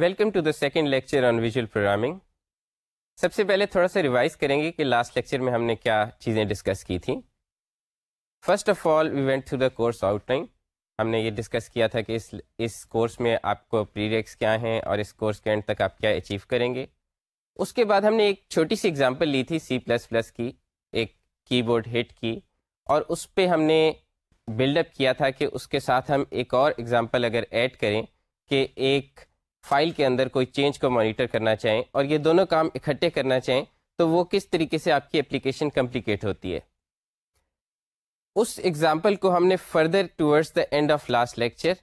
welcome to the second lecture on visual programming सबसे पहले थोड़ा सा रिवाइज करेंगे कि लास्ट लेक्चर में हमने क्या चीज़ें डिस्कस की थी first of all we went through the course outline हमने ये डिस्कस किया था कि इस इस कोर्स में आपको प्रीरेक्स क्या हैं और इस कोर्स के एंड तक आप क्या अचीव करेंगे उसके बाद हमने एक छोटी सी एग्जांपल ली थी सी प्लस प्लस की एक कीबोर्ड हिट की और उस पर हमने बिल्डअप किया था कि उसके साथ हम एक और एग्जांपल अगर ऐड करें कि एक फाइल के अंदर कोई चेंज को मॉनिटर करना चाहें और ये दोनों काम इकट्ठे करना चाहें तो वो किस तरीके से आपकी एप्लीकेशन कम्प्लिकेट होती है उस एग्ज़ाम्पल को हमने further towards the end of last lecture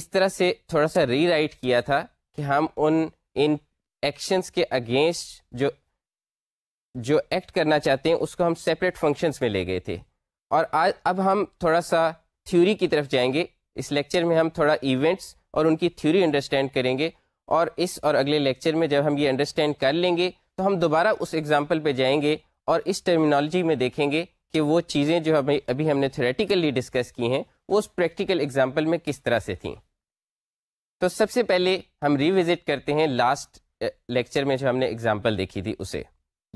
इस तरह से थोड़ा सा रीराइट किया था कि हम उन इन एक्शंस के अगेंस्ट जो जो एक्ट करना चाहते हैं उसको हम सेपरेट फंक्शंस में ले गए थे और आज अब हम थोड़ा सा थ्योरी की तरफ जाएंगे इस लेक्चर में हम थोड़ा इवेंट्स और उनकी थ्योरी अंडरस्टैंड करेंगे और इस और अगले लेक्चर में जब हम ये अंडरस्टैंड कर लेंगे तो हम दोबारा उस एग्जाम्पल पे जाएंगे और इस टर्मिनोलॉजी में देखेंगे कि वो चीज़ें जो हमें अभी हमने थ्योरेटिकली डिस्कस की हैं वो उस प्रैक्टिकल एग्जाम्पल में किस तरह से थी तो सबसे पहले हम रिविजिट करते हैं लास्ट लेक्चर में जो हमने एग्जाम्पल देखी थी उसे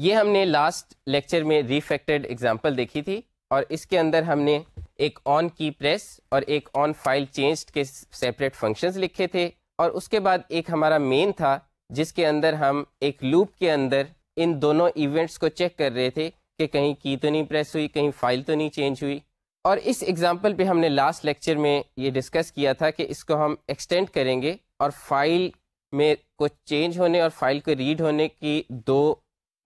ये हमने लास्ट लेक्चर में रीफैक्टर्ड एग्जाम्पल देखी थी और इसके अंदर हमने एक ऑन की प्रेस और एक ऑन फाइल चेंज के सेपरेट फंक्शंस लिखे थे और उसके बाद एक हमारा मेन था जिसके अंदर हम एक लूप के अंदर इन दोनों इवेंट्स को चेक कर रहे थे कि कहीं की तो नहीं प्रेस हुई कहीं फाइल तो नहीं चेंज हुई और इस एग्जाम्पल पे हमने लास्ट लेक्चर में ये डिस्कस किया था कि इसको हम एक्सटेंड करेंगे और फाइल में को चेंज होने और फाइल को रीड होने की दो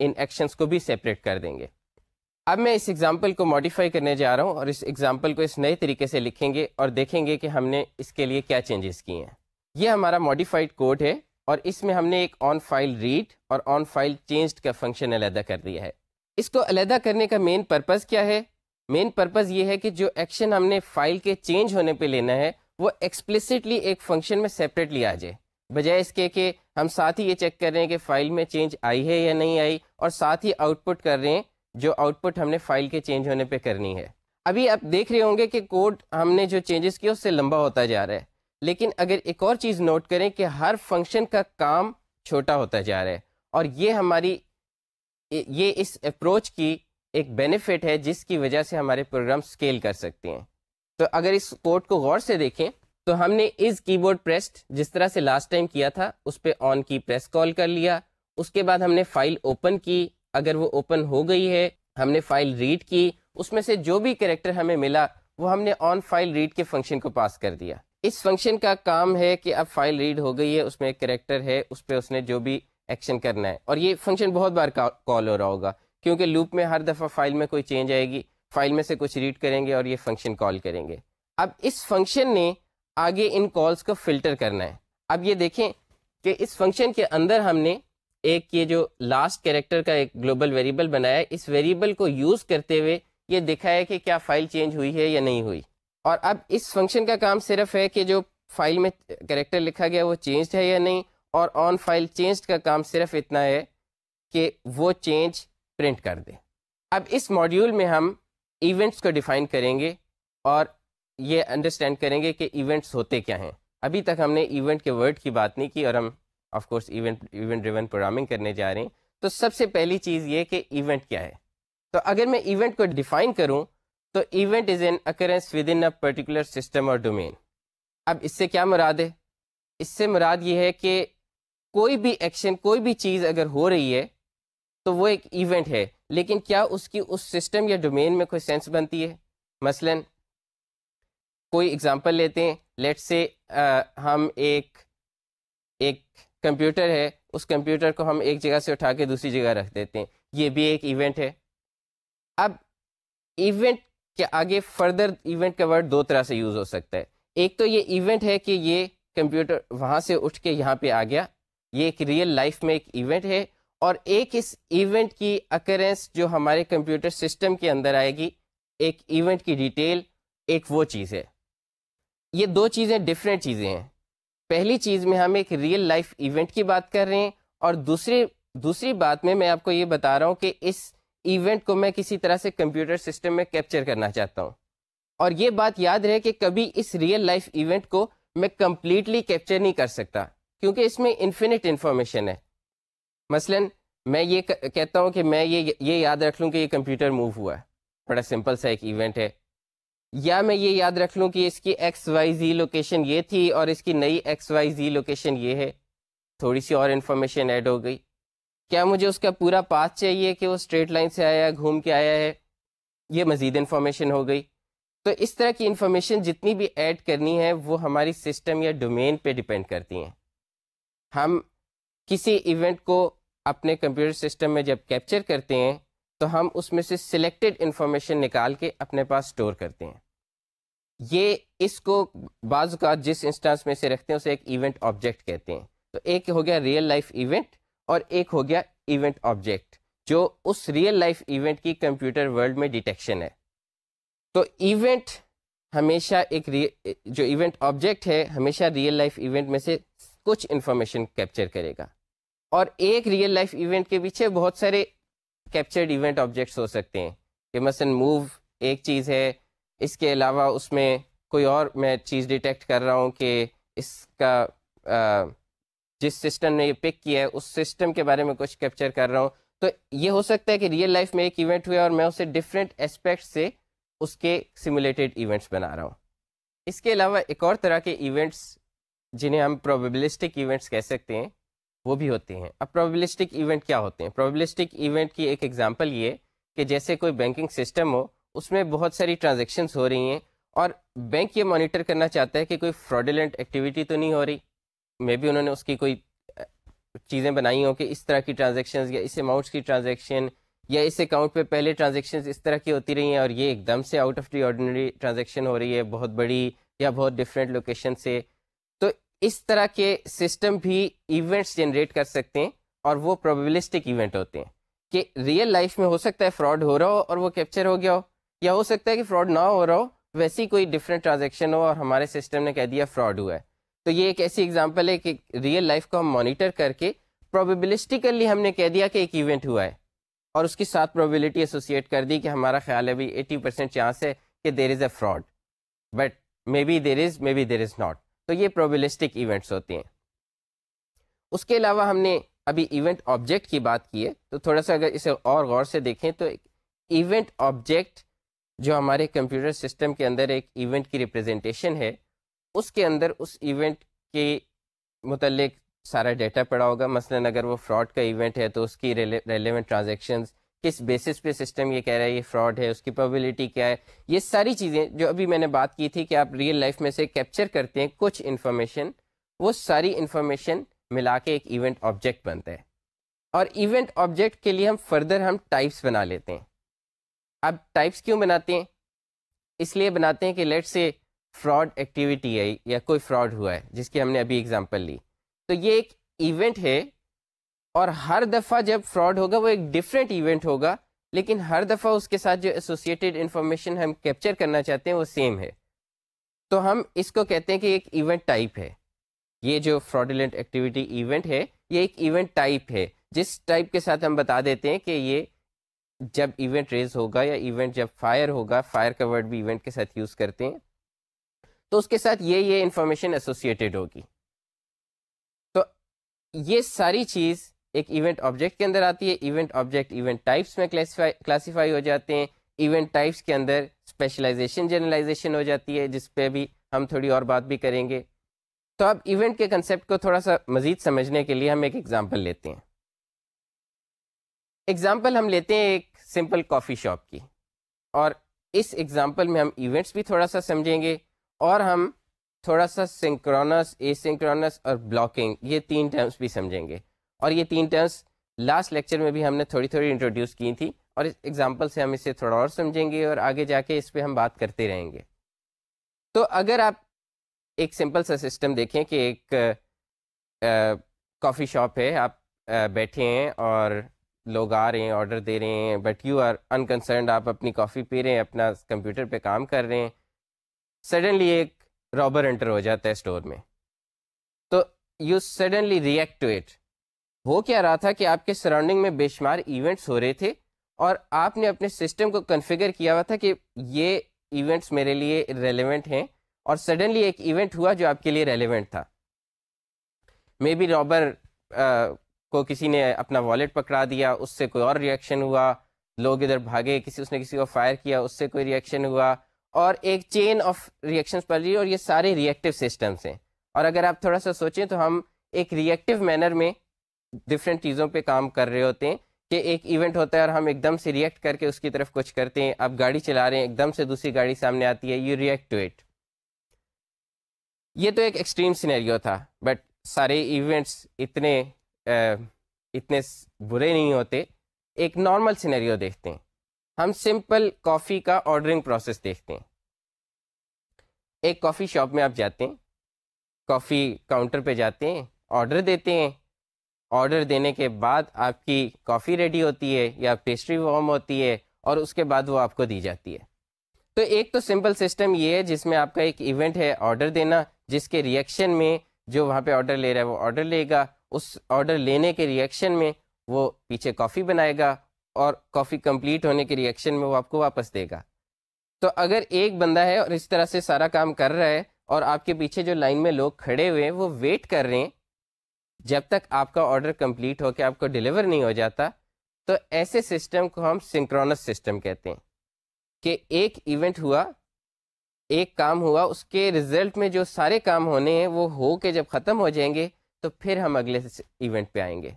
इन एक्शंस को भी सेपरेट कर देंगे अब मैं इस एग्ज़ाम्पल को मॉडिफाई करने जा रहा हूँ और इस एग्ज़ाम्पल को इस नए तरीके से लिखेंगे और देखेंगे कि हमने इसके लिए क्या चेंजेस किए हैं ये हमारा मॉडिफाइड कोड है और इसमें हमने एक ऑन फाइल रीड और ऑन फाइल चेंज का फंक्शन अलहदा कर दिया है इसको अलहदा करने का मेन पर्पज़ क्या है मेन पर्पज़ ये है कि जो एक्शन हमने फाइल के चेंज होने पे लेना है वो एक्सप्लिसिटली एक फंक्शन में सेपरेटली आ जाए बजाय इसके कि हम साथ ही ये चेक कर रहे हैं कि फ़ाइल में चेंज आई है या नहीं आई और साथ ही आउटपुट कर रहे हैं जो आउटपुट हमने फाइल के चेंज होने पे करनी है अभी आप देख रहे होंगे कि कोड हमने जो चेंजेस किया उससे लंबा होता जा रहा है लेकिन अगर एक और चीज़ नोट करें कि हर फंक्शन का काम छोटा होता जा रहा है और ये हमारी ये इस अप्रोच की एक बेनिफिट है जिसकी वजह से हमारे प्रोग्राम स्केल कर सकते हैं तो अगर इस कोड को गौर से देखें तो हमने इस कीबोर्ड प्रेस्ड जिस तरह से लास्ट टाइम किया था उस पर ऑन की प्रेस कॉल कर लिया उसके बाद हमने फाइल ओपन की अगर वो ओपन हो गई है हमने फाइल रीड की उसमें से जो भी करेक्टर हमें मिला वो हमने ऑन फाइल रीड के फंक्शन को पास कर दिया इस फंक्शन का काम है कि अब फाइल रीड हो गई है उसमें एक करेक्टर है उस पर उसने जो भी एक्शन करना है और ये फंक्शन बहुत बार कॉल हो रहा होगा क्योंकि लूप में हर दफ़ा फाइल में कोई चेंज आएगी फाइल में से कुछ रीड करेंगे और ये फंक्शन कॉल करेंगे अब इस फंक्शन ने आगे इन कॉल्स को फिल्टर करना है अब ये देखें कि इस फंक्शन के अंदर हमने एक ये जो लास्ट कैरेक्टर का एक ग्लोबल वेरिएबल बनाया है इस वेरिएबल को यूज़ करते हुए ये दिखा है कि क्या फ़ाइल चेंज हुई है या नहीं हुई और अब इस फंक्शन का काम सिर्फ है कि जो फाइल में करेक्टर लिखा गया वो चेंज्ड है या नहीं और ऑन फाइल चेंज्ड का काम सिर्फ इतना है कि वो चेंज प्रिंट कर दे अब इस मॉड्यूल में हम इवेंट्स को डिफाइन करेंगे और ये अंडरस्टैंड करेंगे कि इवेंट्स होते क्या हैं अभी तक हमने इवेंट के वर्ड की बात नहीं की और हम of course event event driven programming करने जा रहे हैं तो सबसे पहली चीज़ ये कि इवेंट क्या है तो अगर मैं इवेंट को डिफाइन करूँ तो event is an occurrence within a particular system और डोमेन अब इससे क्या मुराद है इससे मुराद ये है कि कोई भी एक्शन कोई भी चीज़ अगर हो रही है तो वो एक इवेंट है लेकिन क्या उसकी उस सिस्टम या डोमेन में कोई सेंस बनती है मसलन कोई एग्जांपल लेते हैं लेट्स से आ, हम एक एक कंप्यूटर है उस कंप्यूटर को हम एक जगह से उठा के दूसरी जगह रख देते हैं ये भी एक इवेंट है अब इवेंट के आगे फर्दर इवेंट का वर्ड दो तरह से यूज़ हो सकता है एक तो ये इवेंट है कि ये कंप्यूटर वहाँ से उठ के यहाँ पे आ गया ये एक रियल लाइफ में एक इवेंट है और एक इस इवेंट की अकरेंस जो हमारे कंप्यूटर सिस्टम के अंदर आएगी एक इवेंट की डिटेल एक वो चीज़ है ये दो चीज़ें डिफरेंट चीज़ें हैं पहली चीज़ में हम एक रियल लाइफ इवेंट की बात कर रहे हैं और दूसरी दूसरी बात में मैं आपको ये बता रहा हूँ कि इस इवेंट को मैं किसी तरह से कंप्यूटर सिस्टम में कैप्चर करना चाहता हूँ और ये बात याद रहे कि कभी इस रियल लाइफ इवेंट को मैं कम्प्लीटली कैप्चर नहीं कर सकता क्योंकि इसमें इन्फिनिट इन्फॉर्मेशन है मसलन मैं ये कहता हूँ कि मैं ये ये याद रख लूँ कि ये कंप्यूटर मूव हुआ है बड़ा सिंपल सा एक इवेंट है या मैं ये याद रख लूँ कि इसकी एक्स वाई जी लोकेशन ये थी और इसकी नई एक्स वाई जी लोकेशन ये है थोड़ी सी और इन्फॉर्मेशन ऐड हो गई क्या मुझे उसका पूरा पास चाहिए कि वो स्ट्रेट लाइन से आया घूम के आया है ये मज़ीद इन्फॉर्मेशन हो गई तो इस तरह की इन्फॉर्मेशन जितनी भी ऐड करनी है वो हमारी सिस्टम या डोमेन पर डिपेंड करती हैं हम किसी इवेंट को अपने कंप्यूटर सिस्टम में जब कैप्चर करते हैं तो हम उसमें से सिलेक्टेड इन्फॉर्मेशन निकाल के अपने पास स्टोर करते हैं ये इसको बाज़ का जिस इंस्टांस में से रखते हैं उसे एक इवेंट ऑब्जेक्ट कहते हैं तो एक हो गया रियल लाइफ इवेंट और एक हो गया इवेंट ऑब्जेक्ट जो उस रियल लाइफ इवेंट की कंप्यूटर वर्ल्ड में डिटेक्शन है तो इवेंट हमेशा एक जो इवेंट ऑब्जेक्ट है हमेशा रियल लाइफ इवेंट में से कुछ इन्फॉर्मेशन कैप्चर करेगा और एक रियल लाइफ इवेंट के पीछे बहुत सारे कैप्चर्ड इवेंट ऑब्जेक्ट्स हो सकते हैं कि मसन मूव एक चीज़ है इसके अलावा उसमें कोई और मैं चीज़ डिटेक्ट कर रहा हूँ कि इसका आ, जिस सिस्टम ने ये पिक किया है उस सिस्टम के बारे में कुछ कैप्चर कर रहा हूँ तो ये हो सकता है कि रियल लाइफ में एक इवेंट हुआ और मैं उसे डिफरेंट एस्पेक्ट से उसके सिमुलेटेड इवेंट्स बना रहा हूँ इसके अलावा एक और तरह के इवेंट्स जिन्हें हम प्रोबेबलिस्टिक इवेंट्स कह सकते हैं वो भी होती हैं अब प्रोबेबिलिस्टिक इवेंट क्या होते हैं प्रोबेबिलिस्टिक इवेंट की एक एग्ज़ाम्पल ये कि जैसे कोई बैंकिंग सिस्टम हो उसमें बहुत सारी ट्रांजेक्शन हो रही हैं और बैंक ये मॉनिटर करना चाहता है कि कोई फ्रॉडलेंट एक्टिविटी तो नहीं हो रही मे भी उन्होंने उसकी कोई चीज़ें बनाई हों कि इस तरह की ट्रांजेक्शन या इस अमाउंट्स की ट्रांजेक्शन या इस अकाउंट पे पहले ट्रांजेक्शन इस तरह की होती रही हैं और ये एकदम से out of the ordinary transaction हो रही है बहुत बड़ी या बहुत डिफरेंट लोकेशन से इस तरह के सिस्टम भी इवेंट्स जनरेट कर सकते हैं और वो प्रोबेबिलिस्टिक इवेंट होते हैं कि रियल लाइफ में हो सकता है फ्रॉड हो रहा हो और वो कैप्चर हो गया हो या हो सकता है कि फ्रॉड ना हो रहा हो वैसी कोई डिफरेंट ट्रांजेक्शन हो और हमारे सिस्टम ने कह दिया फ्रॉड हुआ है तो ये एक ऐसी एग्जाम्पल है कि रियल लाइफ को हम मॉनिटर करके प्रोबेबिलिस्टिकली हमने कह दिया कि एक इवेंट हुआ है और उसके साथ प्रोबेबिलिटी एसोसिएट कर दी कि हमारा ख्याल है अभी एटी परसेंट चांस है कि there is a fraud but maybe there is maybe there is not तो ये प्रोबेलिस्टिक इवेंट्स होते हैं उसके अलावा हमने अभी इवेंट ऑब्जेक्ट की बात की है तो थोड़ा सा अगर इसे और गौर से देखें तो इवेंट ऑब्जेक्ट जो हमारे कंप्यूटर सिस्टम के अंदर एक इवेंट की रिप्रेजेंटेशन है उसके अंदर उस इवेंट के मुतलक सारा डेटा पड़ा होगा मसलन अगर वो फ्रॉड का इवेंट है तो उसकी रेले, रेलेवेंट ट्रांजेक्शन्स किस बेसिस पे सिस्टम ये कह रहा है ये फ्रॉड है उसकी प्रोबेबिलिटी क्या है ये सारी चीज़ें जो अभी मैंने बात की थी कि आप रियल लाइफ में से कैप्चर करते हैं कुछ इन्फॉर्मेशन वो सारी इन्फॉर्मेशन मिला के एक इवेंट ऑब्जेक्ट बनता है और इवेंट ऑब्जेक्ट के लिए हम फर्दर हम टाइप्स बना लेते हैं अब टाइप्स क्यों बनाते हैं इसलिए बनाते हैं कि लेट से फ्रॉड एक्टिविटी आई या कोई फ्रॉड हुआ है जिसकी हमने अभी एग्जांपल ली तो ये एक इवेंट है और हर दफ़ा जब फ्रॉड होगा वो एक डिफरेंट इवेंट होगा लेकिन हर दफ़ा उसके साथ जो एसोसिएटेड इन्फॉर्मेशन हम कैप्चर करना चाहते हैं वो सेम है तो हम इसको कहते हैं कि एक इवेंट टाइप है ये जो फ्रॉडुलेंट एक्टिविटी इवेंट है ये एक इवेंट टाइप है जिस टाइप के साथ हम बता देते हैं कि ये जब इवेंट रेज होगा या इवेंट जब फायर होगा फायर का वर्ड भी इवेंट के साथ यूज़ करते हैं तो उसके साथ ये ये इन्फॉर्मेशन एसोसिएटेड होगी तो ये सारी चीज़ एक इवेंट ऑब्जेक्ट के अंदर आती है इवेंट ऑब्जेक्ट इवेंट टाइप्स में क्लासीफाई क्लासीफाई हो जाते हैं इवेंट टाइप्स के अंदर स्पेशलाइजेशन जनरलाइजेशन हो जाती है जिस पर भी हम थोड़ी और बात भी करेंगे तो अब इवेंट के कंसेप्ट को थोड़ा सा मज़ीद समझने के लिए हम एक एग्ज़ाम्पल लेते हैं एग्ज़ाम्पल हम लेते हैं एक सिंपल कॉफ़ी शॉप की और इस एग्ज़ाम्पल में हम इवेंट्स भी थोड़ा सा समझेंगे और हम थोड़ा सा सिंक्रोनस एसिंक्रोनस और ब्लॉकिंग ये तीन टर्म्स भी समझेंगे और ये तीन टर्म्स लास्ट लेक्चर में भी हमने थोड़ी थोड़ी इंट्रोड्यूस की थी और इस एग्जाम्पल से हम इसे थोड़ा और समझेंगे और आगे जाके इस पर हम बात करते रहेंगे तो अगर आप एक सिंपल सा सिस्टम देखें कि एक कॉफ़ी शॉप है आप आ, बैठे हैं और लोग आ रहे हैं ऑर्डर दे रहे हैं बट यू आर अनकंसर्न आप अपनी कॉफ़ी पी रहे हैं अपना कंप्यूटर पे काम कर रहे हैं सडनली एक रॉबर एंटर हो जाता है स्टोर में तो you suddenly react to it वो क्या रहा था कि आपके सराउंडिंग में बेशुमार इवेंट्स हो रहे थे और आपने अपने सिस्टम को कन्फिगर किया हुआ था कि ये इवेंट्स मेरे लिए रेलिवेंट हैं और सडनली एक इवेंट हुआ जो आपके लिए रेलिवेंट था मे बी रॉबर को किसी ने अपना वॉलेट पकड़ा दिया उससे कोई और रिएक्शन हुआ लोग इधर भागे किसी उसने किसी को फायर किया उससे कोई रिएक्शन हुआ और एक चेन ऑफ रिएक्शंस पड़ रही है और ये सारे रिएक्टिव सिस्टम्स हैं और अगर आप थोड़ा सा सोचें तो हम एक रिएक्टिव मैनर में डिफरेंट चीज़ों पे काम कर रहे होते हैं कि एक इवेंट होता है और हम एकदम से रिएक्ट करके उसकी तरफ कुछ करते हैं आप गाड़ी चला रहे हैं एकदम से दूसरी गाड़ी सामने आती है यू रिएक्ट टू इट ये तो एक एक्सट्रीम सिनेरियो था बट सारे इवेंट्स इतने आ, इतने बुरे नहीं होते एक नॉर्मल सिनेरियो देखते हैं हम सिंपल कॉफ़ी का ऑर्डरिंग प्रोसेस देखते हैं एक कॉफ़ी शॉप में आप जाते हैं कॉफ़ी काउंटर पे जाते हैं ऑर्डर देते हैं ऑर्डर देने के बाद आपकी कॉफ़ी रेडी होती है या पेस्ट्री वॉर्म होती है और उसके बाद वो आपको दी जाती है तो एक तो सिंपल सिस्टम ये है जिसमें आपका एक इवेंट है ऑर्डर देना जिसके रिएक्शन में जो वहाँ पे ऑर्डर ले रहा है वो ऑर्डर लेगा उस ऑर्डर लेने के रिएक्शन में वो पीछे कॉफ़ी बनाएगा और कॉफ़ी कंप्लीट होने के रिएक्शन में वो आपको वापस देगा तो अगर एक बंदा है और इस तरह से सारा काम कर रहा है और आपके पीछे जो लाइन में लोग खड़े हुए हैं वो वेट कर रहे हैं जब तक आपका ऑर्डर कंप्लीट होकर आपको डिलीवर नहीं हो जाता तो ऐसे सिस्टम को हम सिंक्रोनस सिस्टम कहते हैं कि एक इवेंट हुआ एक काम हुआ उसके रिजल्ट में जो सारे काम होने हैं वो हो के जब ख़त्म हो जाएंगे तो फिर हम अगले इवेंट पे आएंगे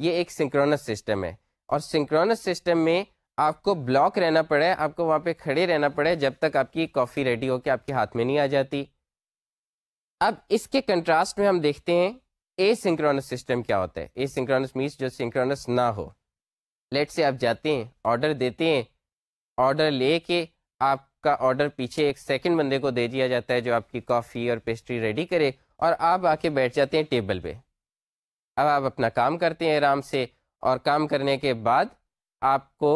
ये एक सिंक्रोनस सिस्टम है और सिंक्रोनस सिस्टम में आपको ब्लॉक रहना पड़े आपको वहाँ पे खड़े रहना पड़े जब तक आपकी कॉफ़ी रेडी होकर आपके हाथ में नहीं आ जाती अब इसके कंट्रास्ट में हम देखते हैं ए सिंक्रोनस सिस्टम क्या होता है ए सिंक्रोनस मीन्स जो सिंक्रोनस ना हो लेट से आप जाते हैं ऑर्डर देते हैं ऑर्डर ले के आपका ऑर्डर पीछे एक सेकेंड बंदे को दे दिया जाता है जो आपकी कॉफ़ी और पेस्ट्री रेडी करे और आप आके बैठ जाते हैं टेबल पर अब आप अपना काम करते हैं आराम से और काम करने के बाद आपको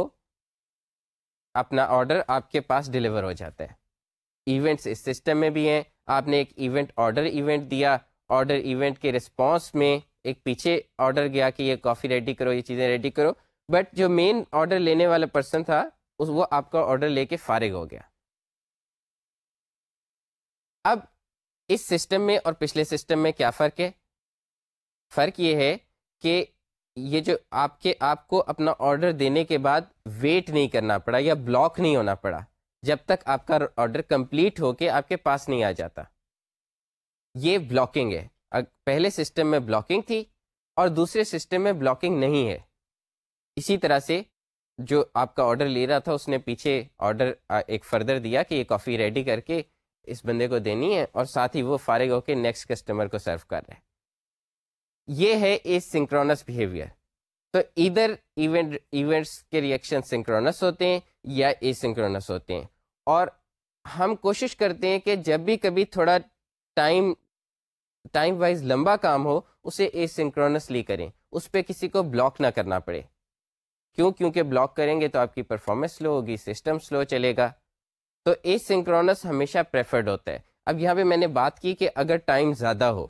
अपना ऑर्डर आपके पास डिलीवर हो जाता है इवेंट्स इस सिस्टम में भी हैं आपने एक इवेंट ऑर्डर इवेंट दिया ऑर्डर इवेंट के रिस्पॉन्स में एक पीछे ऑर्डर गया कि ये कॉफ़ी रेडी करो ये चीज़ें रेडी करो बट जो मेन ऑर्डर लेने वाला पर्सन था उस वो आपका ऑर्डर लेके फारिग हो गया अब इस सिस्टम में और पिछले सिस्टम में क्या फ़र्क है फ़र्क ये है कि ये जो आपके आपको अपना ऑर्डर देने के बाद वेट नहीं करना पड़ा या ब्लॉक नहीं होना पड़ा जब तक आपका ऑर्डर कंप्लीट होके आपके पास नहीं आ जाता ये ब्लॉकिंग है पहले सिस्टम में ब्लॉकिंग थी और दूसरे सिस्टम में ब्लॉकिंग नहीं है इसी तरह से जो आपका ऑर्डर ले रहा था उसने पीछे ऑर्डर एक फर्दर दिया कि ये कॉफ़ी रेडी करके इस बंदे को देनी है और साथ ही वो फारिग होकर नेक्स्ट कस्टमर को सर्व कर रहे हैं ये है ए सिंक्रोनस बिहेवियर तो इधर इवेंट इवेंट्स के रिएक्शन सिंक्रोनस होते हैं या ए सिंक्रोनस होते हैं और हम कोशिश करते हैं कि जब भी कभी थोड़ा टाइम टाइम वाइज लंबा काम हो उसे एसिंक्रोनसली करें उस पर किसी को ब्लॉक ना करना पड़े क्यों क्योंकि ब्लॉक करेंगे तो आपकी परफॉर्मेंस स्लो होगी सिस्टम स्लो चलेगा तो एसिंक्रोनस हमेशा प्रेफर्ड होता है अब यहाँ पे मैंने बात की कि अगर टाइम ज़्यादा हो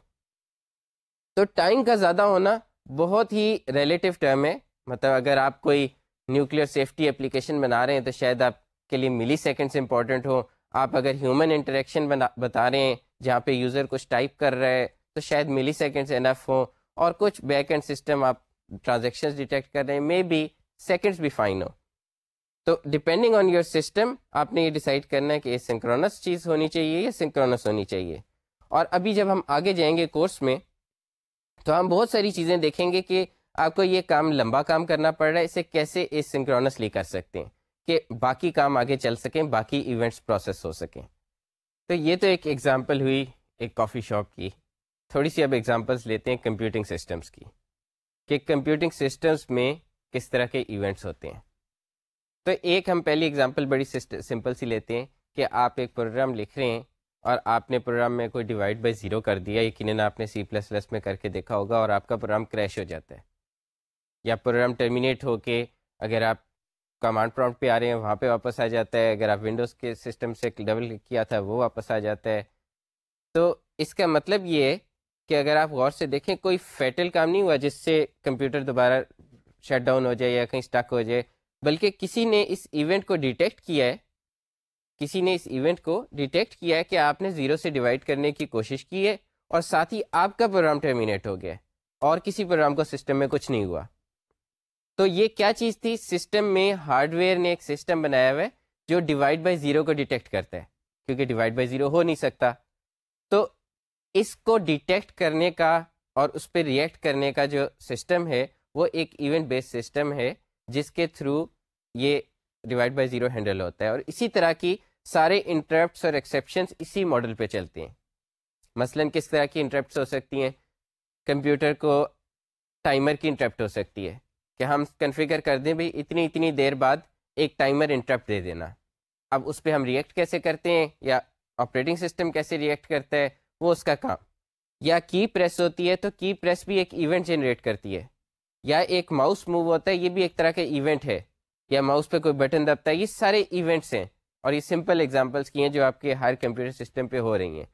तो टाइम का ज़्यादा होना बहुत ही रिलेटिव टर्म है मतलब अगर आप कोई न्यूक्लियर सेफ्टी एप्लीकेशन बना रहे हैं तो शायद आपके लिए मिली सेकेंड्स इंपॉर्टेंट हो आप अगर ह्यूमन इंटरेक्शन बना बता रहे हैं जहाँ पे यूज़र कुछ टाइप कर रहा है तो शायद मिली सेकेंड्स एनफ हो और कुछ बैक एंड सिस्टम आप ट्रांजेक्शन डिटेक्ट कर रहे हैं मे बी सेकेंड्स भी फाइन हो तो डिपेंडिंग ऑन योर सिस्टम आपने ये डिसाइड करना है कि ये सिंक्रोनस चीज़ होनी चाहिए या सिंक्रोनस होनी चाहिए और अभी जब हम आगे जाएंगे कोर्स में तो हम बहुत सारी चीज़ें देखेंगे कि आपको ये काम लंबा काम करना पड़ रहा है इसे कैसे एसिंक्रोनसली कर सकते हैं कि बाकी काम आगे चल सकें बाकी इवेंट्स प्रोसेस हो सकें तो ये तो एक एग्ज़ाम्पल हुई एक कॉफ़ी शॉप की थोड़ी सी अब एग्ज़ाम्पल्स लेते हैं कंप्यूटिंग सिस्टम्स की कि कंप्यूटिंग सिस्टम्स में किस तरह के इवेंट्स होते हैं तो एक हम पहली एग्ज़ाम्पल बड़ी सिंपल सी लेते हैं कि आप एक प्रोग्राम लिख रहे हैं और आपने प्रोग्राम में कोई डिवाइड बाय ज़ीरो कर दिया यकीन आपने सी प्लस प्लस में करके देखा होगा और आपका प्रोग्राम क्रैश हो जाता है या प्रोग्राम टर्मिनेट होके अगर आप कमांड प्रॉम्प्ट पे आ रहे हैं वहाँ पे वापस आ जाता है अगर आप विंडोज़ के सिस्टम से डबल क्लिक किया था वो वापस आ जाता है तो इसका मतलब ये है कि अगर आप गौर से देखें कोई फैटल काम नहीं हुआ जिससे कंप्यूटर दोबारा शट डाउन हो जाए या कहीं स्टक हो जाए बल्कि किसी ने इस इवेंट को डिटेक्ट किया है किसी ने इस इवेंट को डिटेक्ट किया है कि आपने ज़ीरो से डिवाइड करने की कोशिश की है और साथ ही आपका प्रोग्राम टर्मिनेट हो गया और किसी प्रोग्राम को सिस्टम में कुछ नहीं हुआ तो ये क्या चीज़ थी सिस्टम में हार्डवेयर ने एक सिस्टम बनाया हुआ है जो डिवाइड बाई ज़ीरो को डिटेक्ट करता है क्योंकि डिवाइड बाई ज़ीरो हो नहीं सकता तो इसको डिटेक्ट करने का और उस पर रिएक्ट करने का जो सिस्टम है वो एक इवेंट बेस्ड सिस्टम है जिसके थ्रू ये डिवाइड बाई ज़ीरो हैंडल होता है और इसी तरह की सारे इंटरप्ट्स और एक्सेप्शंस इसी मॉडल पे चलते हैं मसलन किस तरह की इंटरप्ट्स हो सकती हैं कंप्यूटर को टाइमर की इंटरप्ट हो सकती है कि हम कन्फिगर कर दें भाई इतनी इतनी देर बाद एक टाइमर इंटरप्ट दे देना अब उस पर हम रिएक्ट कैसे करते हैं या ऑपरेटिंग सिस्टम कैसे रिएक्ट करता है वो उसका काम या की प्रेस होती है तो की प्रेस भी एक इवेंट जनरेट करती है या एक माउस मूव होता है ये भी एक तरह के इवेंट है या माउस पे कोई बटन दबता है ये सारे इवेंट्स हैं और ये सिंपल एग्जांपल्स की हैं जो आपके हर कंप्यूटर सिस्टम पे हो रही हैं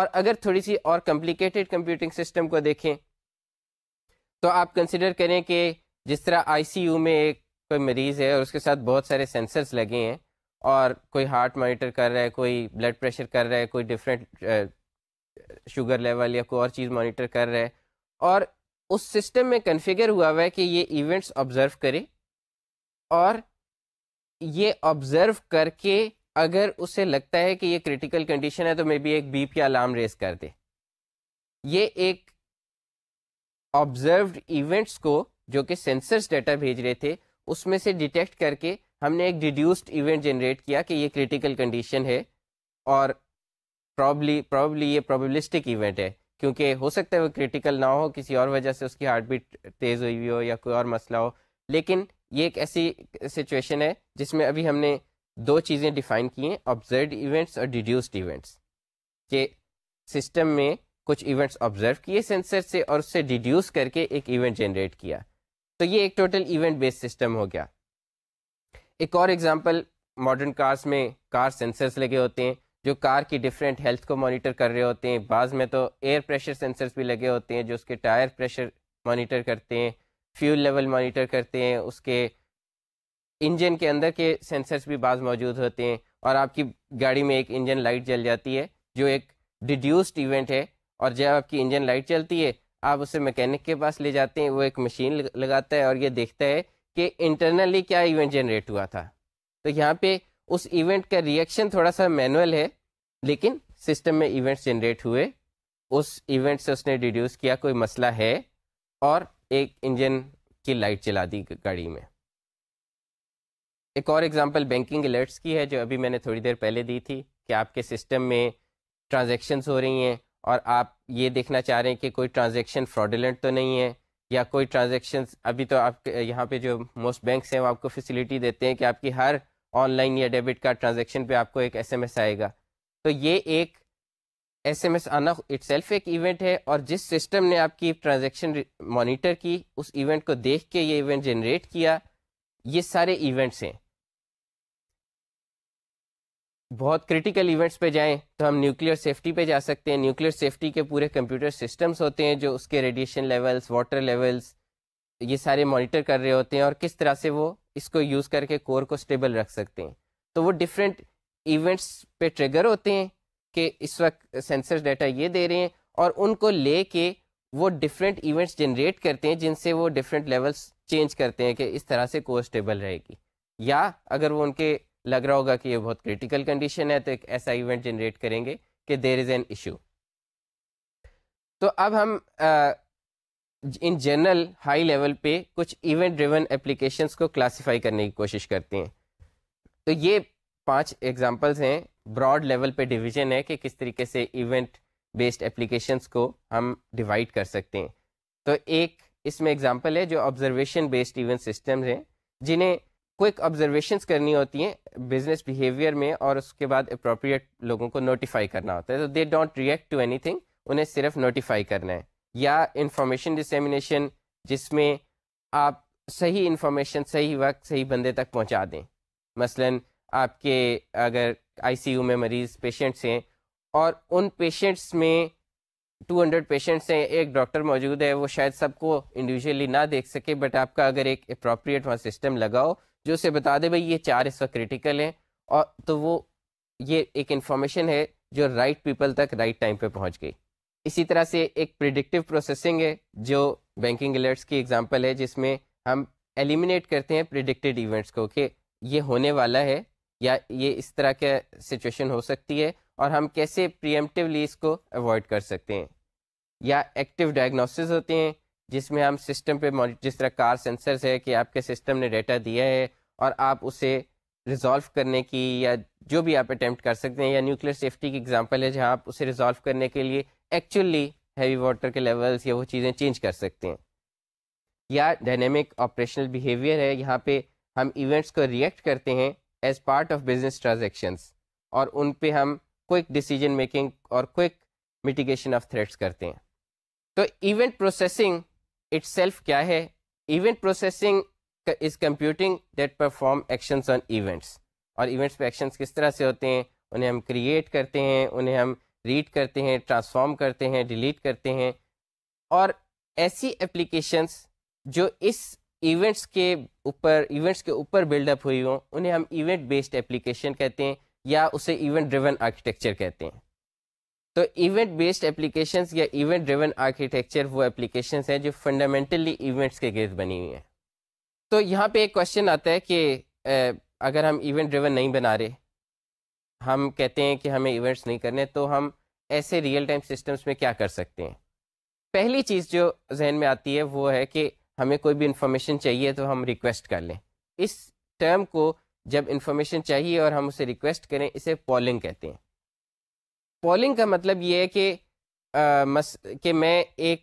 और अगर थोड़ी सी और कॉम्प्लिकेटेड कंप्यूटिंग सिस्टम को देखें तो आप कंसिडर करें कि जिस तरह आईसीयू में एक कोई मरीज़ है और उसके साथ बहुत सारे सेंसर्स लगे हैं और कोई हार्ट मॉनिटर कर रहा है कोई ब्लड प्रेशर कर रहा है कोई डिफरेंट शुगर लेवल या कोई और चीज़ मॉनिटर कर रहा है और उस सिस्टम में कन्फिगर हुआ हुआ है कि ये इवेंट्स ऑब्ज़र्व करे और ये ऑब्ज़र्व करके अगर उसे लगता है कि ये क्रिटिकल कंडीशन है तो मे बी एक बीप या अलार्म रेस कर दे ये एक ऑब्ज़र्व इवेंट्स को जो कि सेंसर्स डाटा भेज रहे थे उसमें से डिटेक्ट करके हमने एक डिड्यूस्ड इवेंट जनरेट किया कि ये क्रिटिकल कंडीशन है और प्रॉब्ली प्रॉब्ली ये प्रोबेबलिस्टिक इवेंट है क्योंकि हो सकता है वो क्रिटिकल ना हो किसी और वजह से उसकी हार्ट बीट तेज़ हुई हुई हो या कोई और मसला हो लेकिन ये एक ऐसी सिचुएशन है जिसमें अभी हमने दो चीज़ें डिफाइन की हैं ऑब्जर्व इवेंट्स और डिड्यूस्ड इवेंट्स के सिस्टम में कुछ इवेंट्स ऑब्जर्व किए सेंसर से और उससे डिड्यूस करके एक इवेंट जनरेट किया तो ये एक टोटल इवेंट बेस्ड सिस्टम हो गया एक और एग्जाम्पल मॉडर्न कार्स में कार सेंसर्स लगे होते हैं जो कार की डिफरेंट हेल्थ को मॉनिटर कर रहे होते हैं बाद में तो एयर प्रेशर सेंसर्स भी लगे होते हैं जो उसके टायर प्रेशर मॉनिटर करते हैं फ्यूल लेवल मॉनिटर करते हैं उसके इंजन के अंदर के सेंसर्स भी बाज़ मौजूद होते हैं और आपकी गाड़ी में एक इंजन लाइट जल जाती है जो एक डिड्यूस्ड इवेंट है और जब आपकी इंजन लाइट चलती है आप उसे मैकेनिक के पास ले जाते हैं वो एक मशीन लगाता है और ये देखता है कि इंटरनली क्या इवेंट जनरेट हुआ था तो यहाँ पे उस इवेंट का रिएक्शन थोड़ा सा मैनुअल है लेकिन सिस्टम में इवेंट्स जनरेट हुए उस इवेंट से उसने डिड्यूस किया कोई मसला है और एक इंजन की लाइट चला दी गाड़ी में एक और एग्जांपल बैंकिंग अलर्ट्स की है जो अभी मैंने थोड़ी देर पहले दी थी कि आपके सिस्टम में ट्रांजैक्शंस हो रही हैं और आप ये देखना चाह रहे हैं कि कोई ट्रांजेक्शन फ्रॉडलेंट तो नहीं है या कोई ट्रांजेक्शन अभी तो आप यहाँ पे जो मोस्ट बैंक्स हैं वो आपको फैसिलिटी देते हैं कि आपकी हर ऑनलाइन या डेबिट कार्ड ट्रांजेक्शन पे आपको एक एसएमएस आएगा तो ये एक एसएमएस आना इट्सल्फ एक इवेंट है और जिस सिस्टम ने आपकी ट्रांजेक्शन मोनिटर की उस इवेंट को देख के ये इवेंट जनरेट किया ये सारे इवेंट्स हैं बहुत क्रिटिकल इवेंट्स पे जाएं तो हम न्यूक्लियर सेफ्टी पे जा सकते हैं न्यूक्लियर सेफ्टी के पूरे कंप्यूटर सिस्टम्स होते हैं जो उसके रेडिएशन लेवल्स वाटर लेवल्स ये सारे मॉनिटर कर रहे होते हैं और किस तरह से वो इसको यूज़ करके कोर को स्टेबल रख सकते हैं तो वो डिफरेंट इवेंट्स पे ट्रिगर होते हैं कि इस वक्त सेंसर डाटा ये दे रहे हैं और उनको ले के वो डिफरेंट इवेंट्स जनरेट करते हैं जिनसे वो डिफरेंट लेवल्स चेंज करते हैं कि इस तरह से कोर स्टेबल रहेगी या अगर वो उनके लग रहा होगा कि ये बहुत क्रिटिकल कंडीशन है तो एक ऐसा इवेंट जनरेट करेंगे कि देर इज़ एन इशू तो अब हम इन जनरल हाई लेवल पे कुछ इवेंट ड्रिवन एप्लीकेशन को क्लासीफाई करने की कोशिश करते हैं तो ये पांच एग्जाम्पल्स हैं ब्रॉड लेवल पे डिवीजन है कि किस तरीके से इवेंट बेस्ड एप्लीकेशंस को हम डिवाइड कर सकते हैं तो एक इसमें एग्जाम्पल है जो ऑब्जर्वेशन बेस्ड इवेंट सिस्टम हैं जिन्हें क्विक ऑब्जर्वेशंस करनी होती हैं बिजनेस बिहेवियर में और उसके बाद अप्रोप्रिएट लोगों को नोटिफाई करना होता है तो they don't react to anything उन्हें सिर्फ नोटिफाई करना है या इंफॉर्मेशन डिसेमिनेशन जिसमें आप सही इंफॉर्मेशन सही वक्त सही बंदे तक पहुंचा दें मसलन आपके अगर आईसीयू में मरीज़ पेशेंट्स हैं और उन पेशेंट्स में 200 पेशेंट्स हैं एक डॉक्टर मौजूद है वो शायद सबको इंडिविजुअली ना देख सके बट आपका अगर एक अप्रोप्रिएट वहाँ सिस्टम लगाओ जो उसे बता दे भाई ये चार इस वक्त क्रिटिकल हैं और तो वो ये एक इन्फॉर्मेशन है जो राइट पीपल तक राइट टाइम पे पहुंच गई इसी तरह से एक प्रिडिक्टिव प्रोसेसिंग है जो बैंकिंग अलर्ट्स की एग्जांपल है जिसमें हम एलिमिनेट करते हैं प्रिडिक्टेड इवेंट्स को कि ये होने वाला है या ये इस तरह का सिचुएशन हो सकती है और हम कैसे प्रियमटिवली इसको अवॉइड कर सकते हैं या एक्टिव डायग्नोसिस होते हैं जिसमें हम सिस्टम पे जिस तरह कार सेंसर्स है कि आपके सिस्टम ने डाटा दिया है और आप उसे रिजॉल्व करने की या जो भी आप अटैम्प्ट कर सकते हैं या न्यूक्लियर सेफ्टी की एग्जांपल है जहां आप उसे रिजॉल्व करने के लिए एक्चुअली हैवी वाटर के लेवल्स या वो चीज़ें चेंज कर सकते हैं या डायनेमिक ऑपरेशनल बिहेवियर है यहाँ पर हम इवेंट्स को रिएक्ट करते हैं as part of business transactions और उन पर हम क्विक डिसीजन मेकिंग और क्विक मिटिगेशन ऑफ थ्रेट्स करते हैं तो इवेंट प्रोसेसिंग सेल्फ क्या है event processing is computing that perform action on events और इवेंट्स पे एक्शंस किस तरह से होते हैं उन्हें हम क्रिएट करते हैं उन्हें हम रीड करते हैं ट्रांसफॉर्म करते हैं डिलीट करते हैं और ऐसी एप्लीकेशंस जो इस इवेंट्स के ऊपर इवेंट्स के ऊपर बिल्डअप हुई हों उन्हें हम इवेंट बेस्ड एप्लीकेशन कहते हैं या उसे इवेंट ड्रिवन आर्किटेक्चर कहते हैं तो इवेंट बेस्ड एप्लीकेशंस या इवेंट ड्रिवन आर्किटेक्चर वो एप्लीकेशंस हैं जो फंडामेंटली इवेंट्स के गिर्द बनी हुई हैं तो यहाँ पे एक क्वेश्चन आता है कि अगर हम इवेंट ड्रिवन नहीं बना रहे हम कहते हैं कि हमें इवेंट्स नहीं करने तो हम ऐसे रियल टाइम सिस्टम्स में क्या कर सकते हैं पहली चीज़ जो जहन में आती है वो है कि हमें कोई भी इन्फॉर्मेशन चाहिए तो हम रिक्वेस्ट कर लें इस टर्म को जब इन्फॉर्मेशन चाहिए और हम उसे रिक्वेस्ट करें इसे पॉलिंग कहते हैं पोलिंग का मतलब ये है कि आ, मस कि मैं एक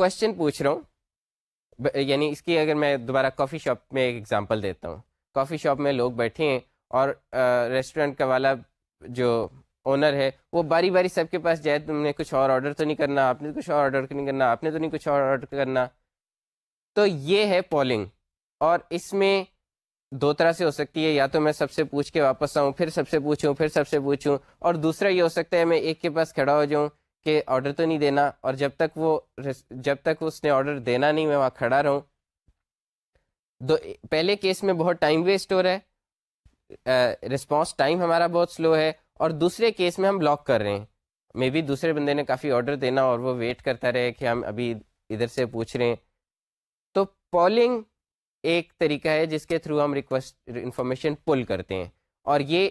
क्वेश्चन पूछ रहा हूँ यानी इसकी अगर मैं दोबारा कॉफ़ी शॉप में एक एग्ज़ाम्पल देता हूँ कॉफ़ी शॉप में लोग बैठे हैं और रेस्टोरेंट का वाला जो ओनर है वो बारी बारी सबके पास जाए तुमने कुछ और ऑर्डर तो नहीं करना आपने तो कुछ और ऑर्डर तो नहीं करना आपने तो नहीं कुछ और ऑर्डर करना तो ये है पोलिंग और इसमें दो तरह से हो सकती है या तो मैं सबसे पूछ के वापस आऊँ फिर सबसे पूछूँ फिर सबसे पूछूँ और दूसरा ये हो सकता है मैं एक के पास खड़ा हो जाऊँ कि ऑर्डर तो नहीं देना और जब तक वो जब तक उसने ऑर्डर देना नहीं मैं वहाँ खड़ा रहूँ दो पहले केस में बहुत टाइम वेस्ट हो रहा है रिस्पॉन्स टाइम हमारा बहुत स्लो है और दूसरे केस में हम लॉक कर रहे हैं मे बी दूसरे बंदे ने काफ़ी ऑर्डर देना और वो वेट करता रहे कि हम अभी इधर से पूछ रहे हैं तो पॉलिंग एक तरीका है जिसके थ्रू हम रिक्वेस्ट इन्फॉर्मेशन पुल करते हैं और ये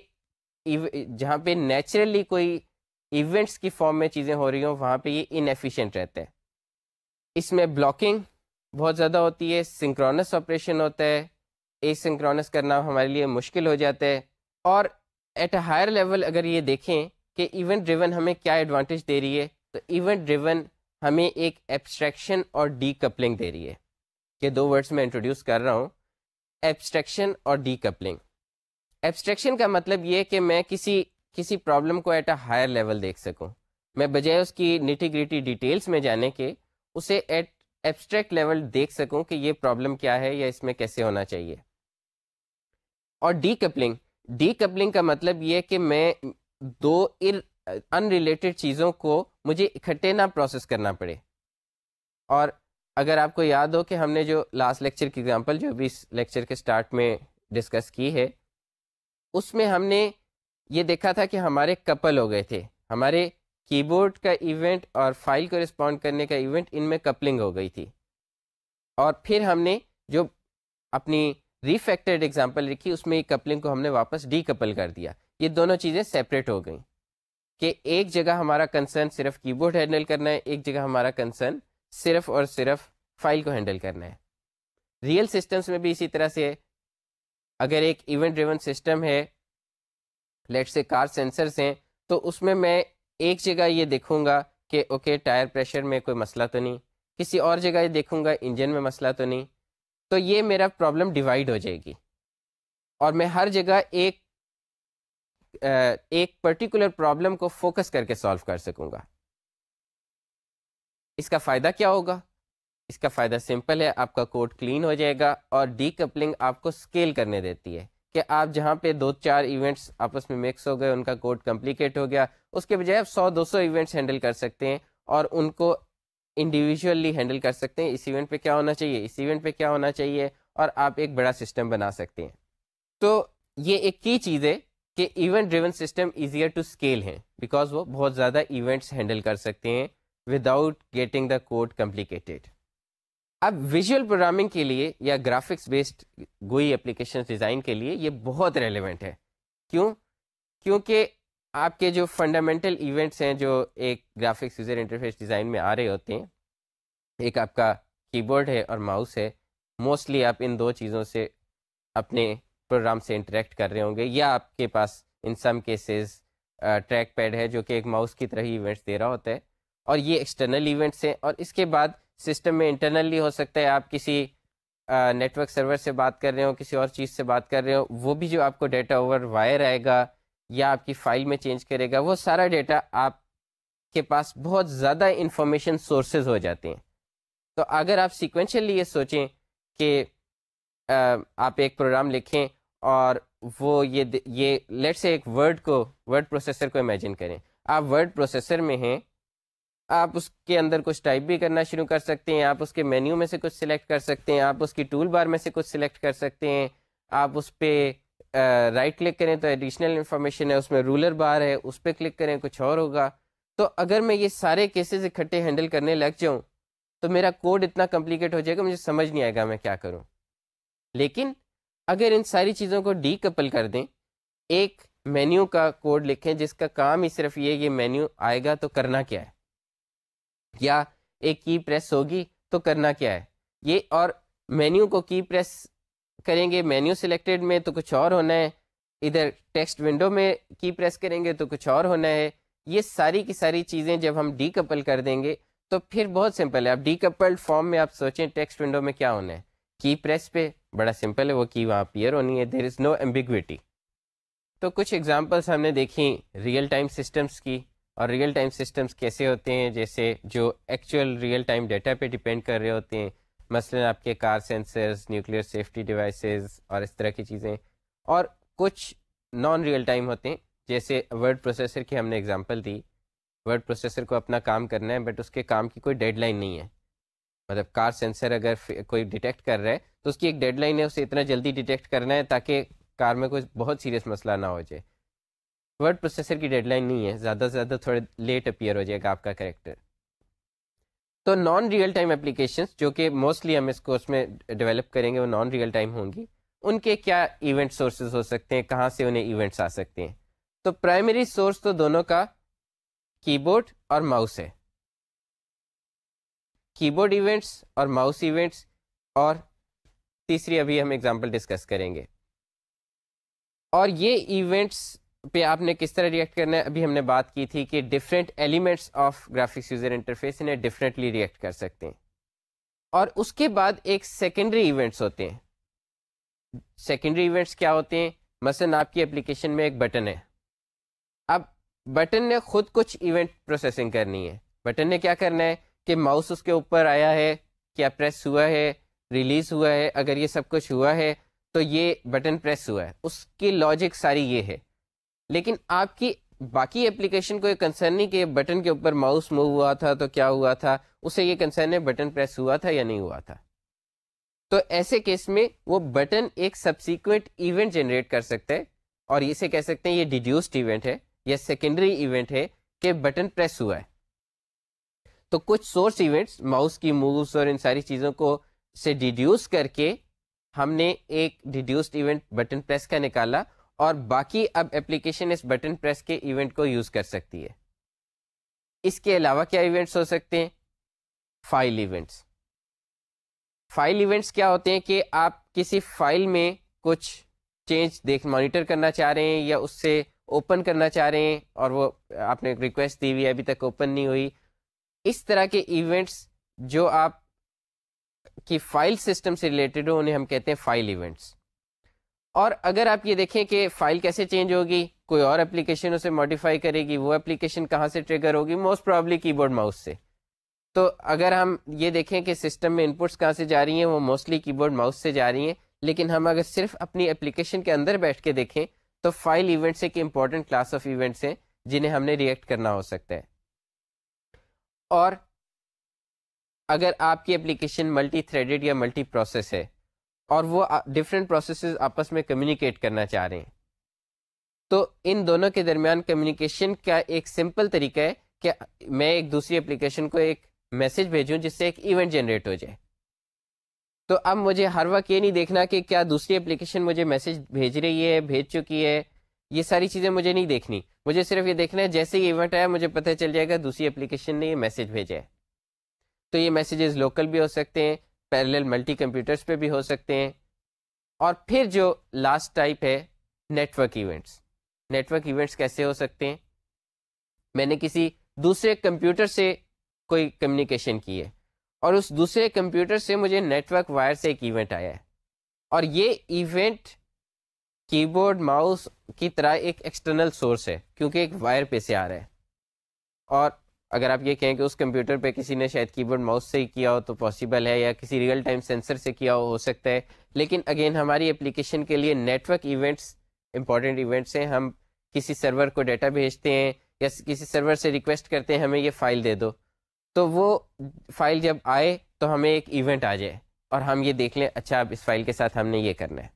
जहाँ पे नेचुरली कोई इवेंट्स की फॉर्म में चीज़ें हो रही हों वहाँ पे ये इनफिशेंट रहता है इसमें ब्लॉकिंग बहुत ज़्यादा होती है सिंक्रोनस ऑपरेशन होता है ए एसिंक्रोनस करना हमारे लिए मुश्किल हो जाता है और एट अ हायर लेवल अगर ये देखें कि इवेंट ड्रिवन हमें क्या एडवांटेज दे रही है तो इवेंट ड्रिवन हमें एक एब्स्ट्रैक्शन और डीकपलिंग दे रही है के दो वर्ड्स में इंट्रोड्यूस कर रहा हूँ एब्स्ट्रैक्शन और डी कपलिंग एब्स्ट्रैक्शन का मतलब ये कि मैं किसी किसी प्रॉब्लम को एट अ हायर लेवल देख सकूँ मैं बजाय उसकी निटी डिटेल्स में जाने के उसे एट एब्स्ट्रैक्ट लेवल देख सकूँ कि ये प्रॉब्लम क्या है या इसमें कैसे होना चाहिए और डी कपलिंग डी कपलिंग का मतलब ये कि मैं दो अनरिलेटेड चीज़ों को मुझे इकट्ठे ना प्रोसेस करना पड़े और अगर आपको याद हो कि हमने जो लास्ट लेक्चर की एग्जांपल जो भी इस लेक्चर के स्टार्ट में डिस्कस की है उसमें हमने ये देखा था कि हमारे कपल हो गए थे हमारे कीबोर्ड का इवेंट और फाइल को रिस्पॉन्ड करने का इवेंट इनमें कपलिंग हो गई थी और फिर हमने जो अपनी रिफेक्टेड एग्जाम्पल लिखी उसमें कपलिंग को हमने वापस डीकपल कर दिया ये दोनों चीज़ें सेपरेट हो गई कि एक जगह हमारा कंसर्न सिर्फ कीबोर्ड हैंडल करना है एक जगह हमारा कंसर्न सिर्फ और सिर्फ फाइल को हैंडल करना है रियल सिस्टम्स में भी इसी तरह से अगर एक इवेंट ड्रिवन सिस्टम है लेट से कार सेंसर्स हैं तो उसमें मैं एक जगह ये देखूंगा कि ओके टायर प्रेशर में कोई मसला तो नहीं किसी और जगह ये देखूंगा इंजन में मसला तो नहीं तो ये मेरा प्रॉब्लम डिवाइड हो जाएगी और मैं हर जगह एक एक पर्टिकुलर प्रॉब्लम को फोकस करके सॉल्व कर सकूंगा इसका फ़ायदा क्या होगा इसका फ़ायदा सिंपल है आपका कोड क्लीन हो जाएगा और डीकपलिंग आपको स्केल करने देती है कि आप जहाँ पे दो चार इवेंट्स आपस में मिक्स हो गए उनका कोड कम्प्लिकेट हो गया उसके बजाय आप सौ दो सौ इवेंट्स हैंडल कर सकते हैं और उनको इंडिविजुअली हैंडल कर सकते हैं इस इवेंट पे क्या होना चाहिए इस इवेंट पे क्या होना चाहिए और आप एक बड़ा सिस्टम बना सकते हैं तो ये एक की चीज़ है कि event driven system easier to scale हैं बिकॉज वो बहुत ज़्यादा इवेंट्स हैंडल कर सकते हैं without getting the code complicated अब विजुअल प्रोग्रामिंग के लिए या graphics based GUI application design के लिए ये बहुत रेलिवेंट है क्यों क्योंकि आपके जो फंडामेंटल इवेंट्स हैं जो एक ग्राफिक्स यूज़र इंटरफेस डिज़ाइन में आ रहे होते हैं एक आपका कीबोर्ड है और माउस है मोस्टली आप इन दो चीज़ों से अपने प्रोग्राम से इंटरेक्ट कर रहे होंगे या आपके पास in some cases trackpad है जो कि एक माउस की तरह ही इवेंट्स दे रहा होता है और ये एक्सटर्नल इवेंट्स हैं और इसके बाद सिस्टम में इंटरनली हो सकता है आप किसी नेटवर्क सर्वर से बात कर रहे हो किसी और चीज़ से बात कर रहे हो वो भी जो आपको डेटा ओवर वायर आएगा या आपकी फाइल में चेंज करेगा वो सारा डेटा आपके पास बहुत ज़्यादा इंफॉर्मेशन सोर्सेज हो जाते हैं तो अगर आप सिक्वेंशली ये सोचें कि आप एक प्रोग्राम लिखें और वो ये ये लेट्स से एक वर्ड को वर्ड प्रोसेसर को इमेजिन करें आप वर्ड प्रोसेसर में हैं आप उसके अंदर कुछ टाइप भी करना शुरू कर सकते हैं आप उसके मेन्यू में से कुछ सिलेक्ट कर सकते हैं आप उसकी टूल बार में से कुछ सिलेक्ट कर सकते हैं आप उस पर राइट क्लिक करें तो एडिशनल इन्फॉर्मेशन है उसमें रूलर बार है उस पर क्लिक करें कुछ और होगा तो अगर मैं ये सारे केसेस इकट्ठे हैंडल करने लग जाऊँ तो मेरा कोड इतना कम्प्लिकेट हो जाएगा मुझे समझ नहीं आएगा मैं क्या करूँ लेकिन अगर इन सारी चीज़ों को डी कपल कर दें एक मेन्यू का कोड लिखें जिसका काम ही सिर्फ ये ये मेन्यू आएगा तो करना क्या है या एक की प्रेस होगी तो करना क्या है ये और मेन्यू को की प्रेस करेंगे मेन्यू सिलेक्टेड में तो कुछ और होना है इधर टेक्स्ट विंडो में की प्रेस करेंगे तो कुछ और होना है ये सारी की सारी चीज़ें जब हम डीकपल कर देंगे तो फिर बहुत सिंपल है आप डीकपल्ड फॉर्म में आप सोचें टेक्स्ट विंडो में क्या होना है की प्रेस पे बड़ा सिंपल है वो की वहाँ पियर होनी है देर इज़ नो एम्बिग्विटी तो कुछ एग्जांपल्स हमने देखी रियल टाइम सिस्टम्स की और रियल टाइम सिस्टम्स कैसे होते हैं जैसे जो एक्चुअल रियल टाइम डेटा पे डिपेंड कर रहे होते हैं मसलन आपके car sensors nuclear safety devices और इस तरह की चीज़ें और कुछ नॉन रियल टाइम होते हैं जैसे वर्ड प्रोसेसर की हमने एग्जांपल दी वर्ड प्रोसेसर को अपना काम करना है बट उसके काम की कोई डेडलाइन नहीं है मतलब कार सेंसर अगर कोई डिटेक्ट कर रहा है तो उसकी एक डेडलाइन है उसे इतना जल्दी डिटेक्ट करना है ताकि कार में कोई बहुत सीरियस मसला ना हो जाए वर्ड प्रोसेसर की डेडलाइन नहीं है ज़्यादा से ज़्यादा थोड़े लेट अपियर हो जाएगा आपका करेक्टर तो नॉन रियल टाइम एप्लीकेशन जो कि मोस्टली हम इस कोर्स में डेवलप करेंगे वो नॉन रियल टाइम होंगी उनके क्या इवेंट सोर्सेज हो सकते हैं कहाँ से उन्हें इवेंट्स आ सकते हैं तो प्राइमरी सोर्स तो दोनों का कीबोर्ड और माउस है कीबोर्ड इवेंट्स और माउस इवेंट्स और तीसरी अभी हम एग्जाम्पल डिस्कस करेंगे और ये इवेंट्स पे आपने किस तरह रिएक्ट करना है अभी हमने बात की थी कि different elements of graphics user interface इन्हें डिफरेंटली रिएक्ट कर सकते हैं और उसके बाद एक सेकेंडरी इवेंट्स होते हैं सेकेंडरी इवेंट्स क्या होते हैं मसलन आपकी एप्लीकेशन में एक बटन है अब बटन ने खुद कुछ इवेंट प्रोसेसिंग करनी है बटन ने क्या करना है कि माउस उसके ऊपर आया है क्या प्रेस हुआ है रिलीज़ हुआ है अगर ये सब कुछ हुआ है तो ये बटन प्रेस हुआ है उसकी लॉजिक सारी ये है लेकिन आपकी बाकी एप्लीकेशन को ये कंसर्न नहीं कि बटन के ऊपर माउस मूव हुआ था तो क्या हुआ था उसे ये कंसर्न है बटन प्रेस हुआ था या नहीं हुआ था तो ऐसे केस में वो बटन एक सबसिक्वेंट इवेंट जनरेट कर सकते हैं और इसे कह सकते हैं ये डिड्यूस्ड इवेंट है या सेकेंडरी इवेंट है कि बटन प्रेस हुआ है तो कुछ सोर्स इवेंट्स माउस की मूव्स और इन सारी चीज़ों को से डिड्यूस करके हमने एक डिड्यूस्ड इवेंट बटन प्रेस का निकाला और बाकी अब एप्लीकेशन इस बटन प्रेस के इवेंट को यूज़ कर सकती है इसके अलावा क्या इवेंट्स हो सकते हैं फाइल इवेंट्स फाइल इवेंट्स क्या होते हैं कि आप किसी फाइल में कुछ चेंज देख मॉनिटर करना चाह रहे हैं या उससे ओपन करना चाह रहे हैं और वो आपने रिक्वेस्ट दी हुई अभी तक ओपन नहीं हुई इस तरह के इवेंट्स जो आप की फाइल सिस्टम से रिलेटेड हो उन्हें हम कहते हैं फाइल इवेंट्स और अगर आप ये देखें कि फाइल कैसे चेंज होगी कोई और एप्लीकेशन उसे मॉडिफाई करेगी वो एप्लीकेशन कहाँ से ट्रिगर होगी मोस्ट प्रॉब्ली कीबोर्ड माउस से तो अगर हम ये देखें कि सिस्टम में इनपुट्स कहाँ से जा रही हैं वो मोस्टली कीबोर्ड माउस से जा रही हैं लेकिन हम अगर सिर्फ अपनी एप्लीकेशन के अंदर बैठ के देखें तो फाइल इवेंट्स एक इम्पॉर्टेंट क्लास ऑफ इवेंट्स हैं जिन्हें हमने रिएक्ट करना हो सकता है और अगर आपकी एप्लीकेशन मल्टी थ्रेडेड या मल्टी प्रोसेस है और वो डिफरेंट प्रोसेसेस आपस में कम्युनिकेट करना चाह रहे हैं तो इन दोनों के दरमियान कम्युनिकेशन का एक सिंपल तरीका है कि मैं एक दूसरी एप्लीकेशन को एक मैसेज भेजूं जिससे एक इवेंट जनरेट हो जाए तो अब मुझे हर वक्त ये नहीं देखना कि क्या दूसरी एप्लीकेशन मुझे मैसेज भेज रही है भेज चुकी है ये सारी चीज़ें मुझे नहीं देखनी मुझे सिर्फ ये देखना है जैसे ही इवेंट आया मुझे पता चल जाएगा दूसरी एप्लीकेशन ने ये मैसेज भेजा है तो ये मैसेजेस लोकल भी हो सकते हैं पैरेलल मल्टी कंप्यूटर्स पे भी हो सकते हैं और फिर जो लास्ट टाइप है नेटवर्क इवेंट्स नेटवर्क इवेंट्स कैसे हो सकते हैं मैंने किसी दूसरे कंप्यूटर से कोई कम्युनिकेशन की है और उस दूसरे कंप्यूटर से मुझे नेटवर्क वायर से एक इवेंट आया है और ये इवेंट कीबोर्ड माउस की तरह एक एक्सटर्नल सोर्स है क्योंकि एक वायर पे से आ रहा है और अगर आप ये कहें कि उस कंप्यूटर पे किसी ने शायद कीबोर्ड माउस से ही किया हो तो पॉसिबल है या किसी रियल टाइम सेंसर से किया हो, हो सकता है लेकिन अगेन हमारी एप्लीकेशन के लिए नेटवर्क इवेंट्स इंपॉर्टेंट इवेंट्स हैं हम किसी सर्वर को डाटा भेजते हैं या किसी सर्वर से रिक्वेस्ट करते हैं हमें ये फ़ाइल दे दो तो वो फाइल जब आए तो हमें एक इवेंट आ जाए और हम ये देख लें अच्छा अब इस फाइल के साथ हमने ये करना है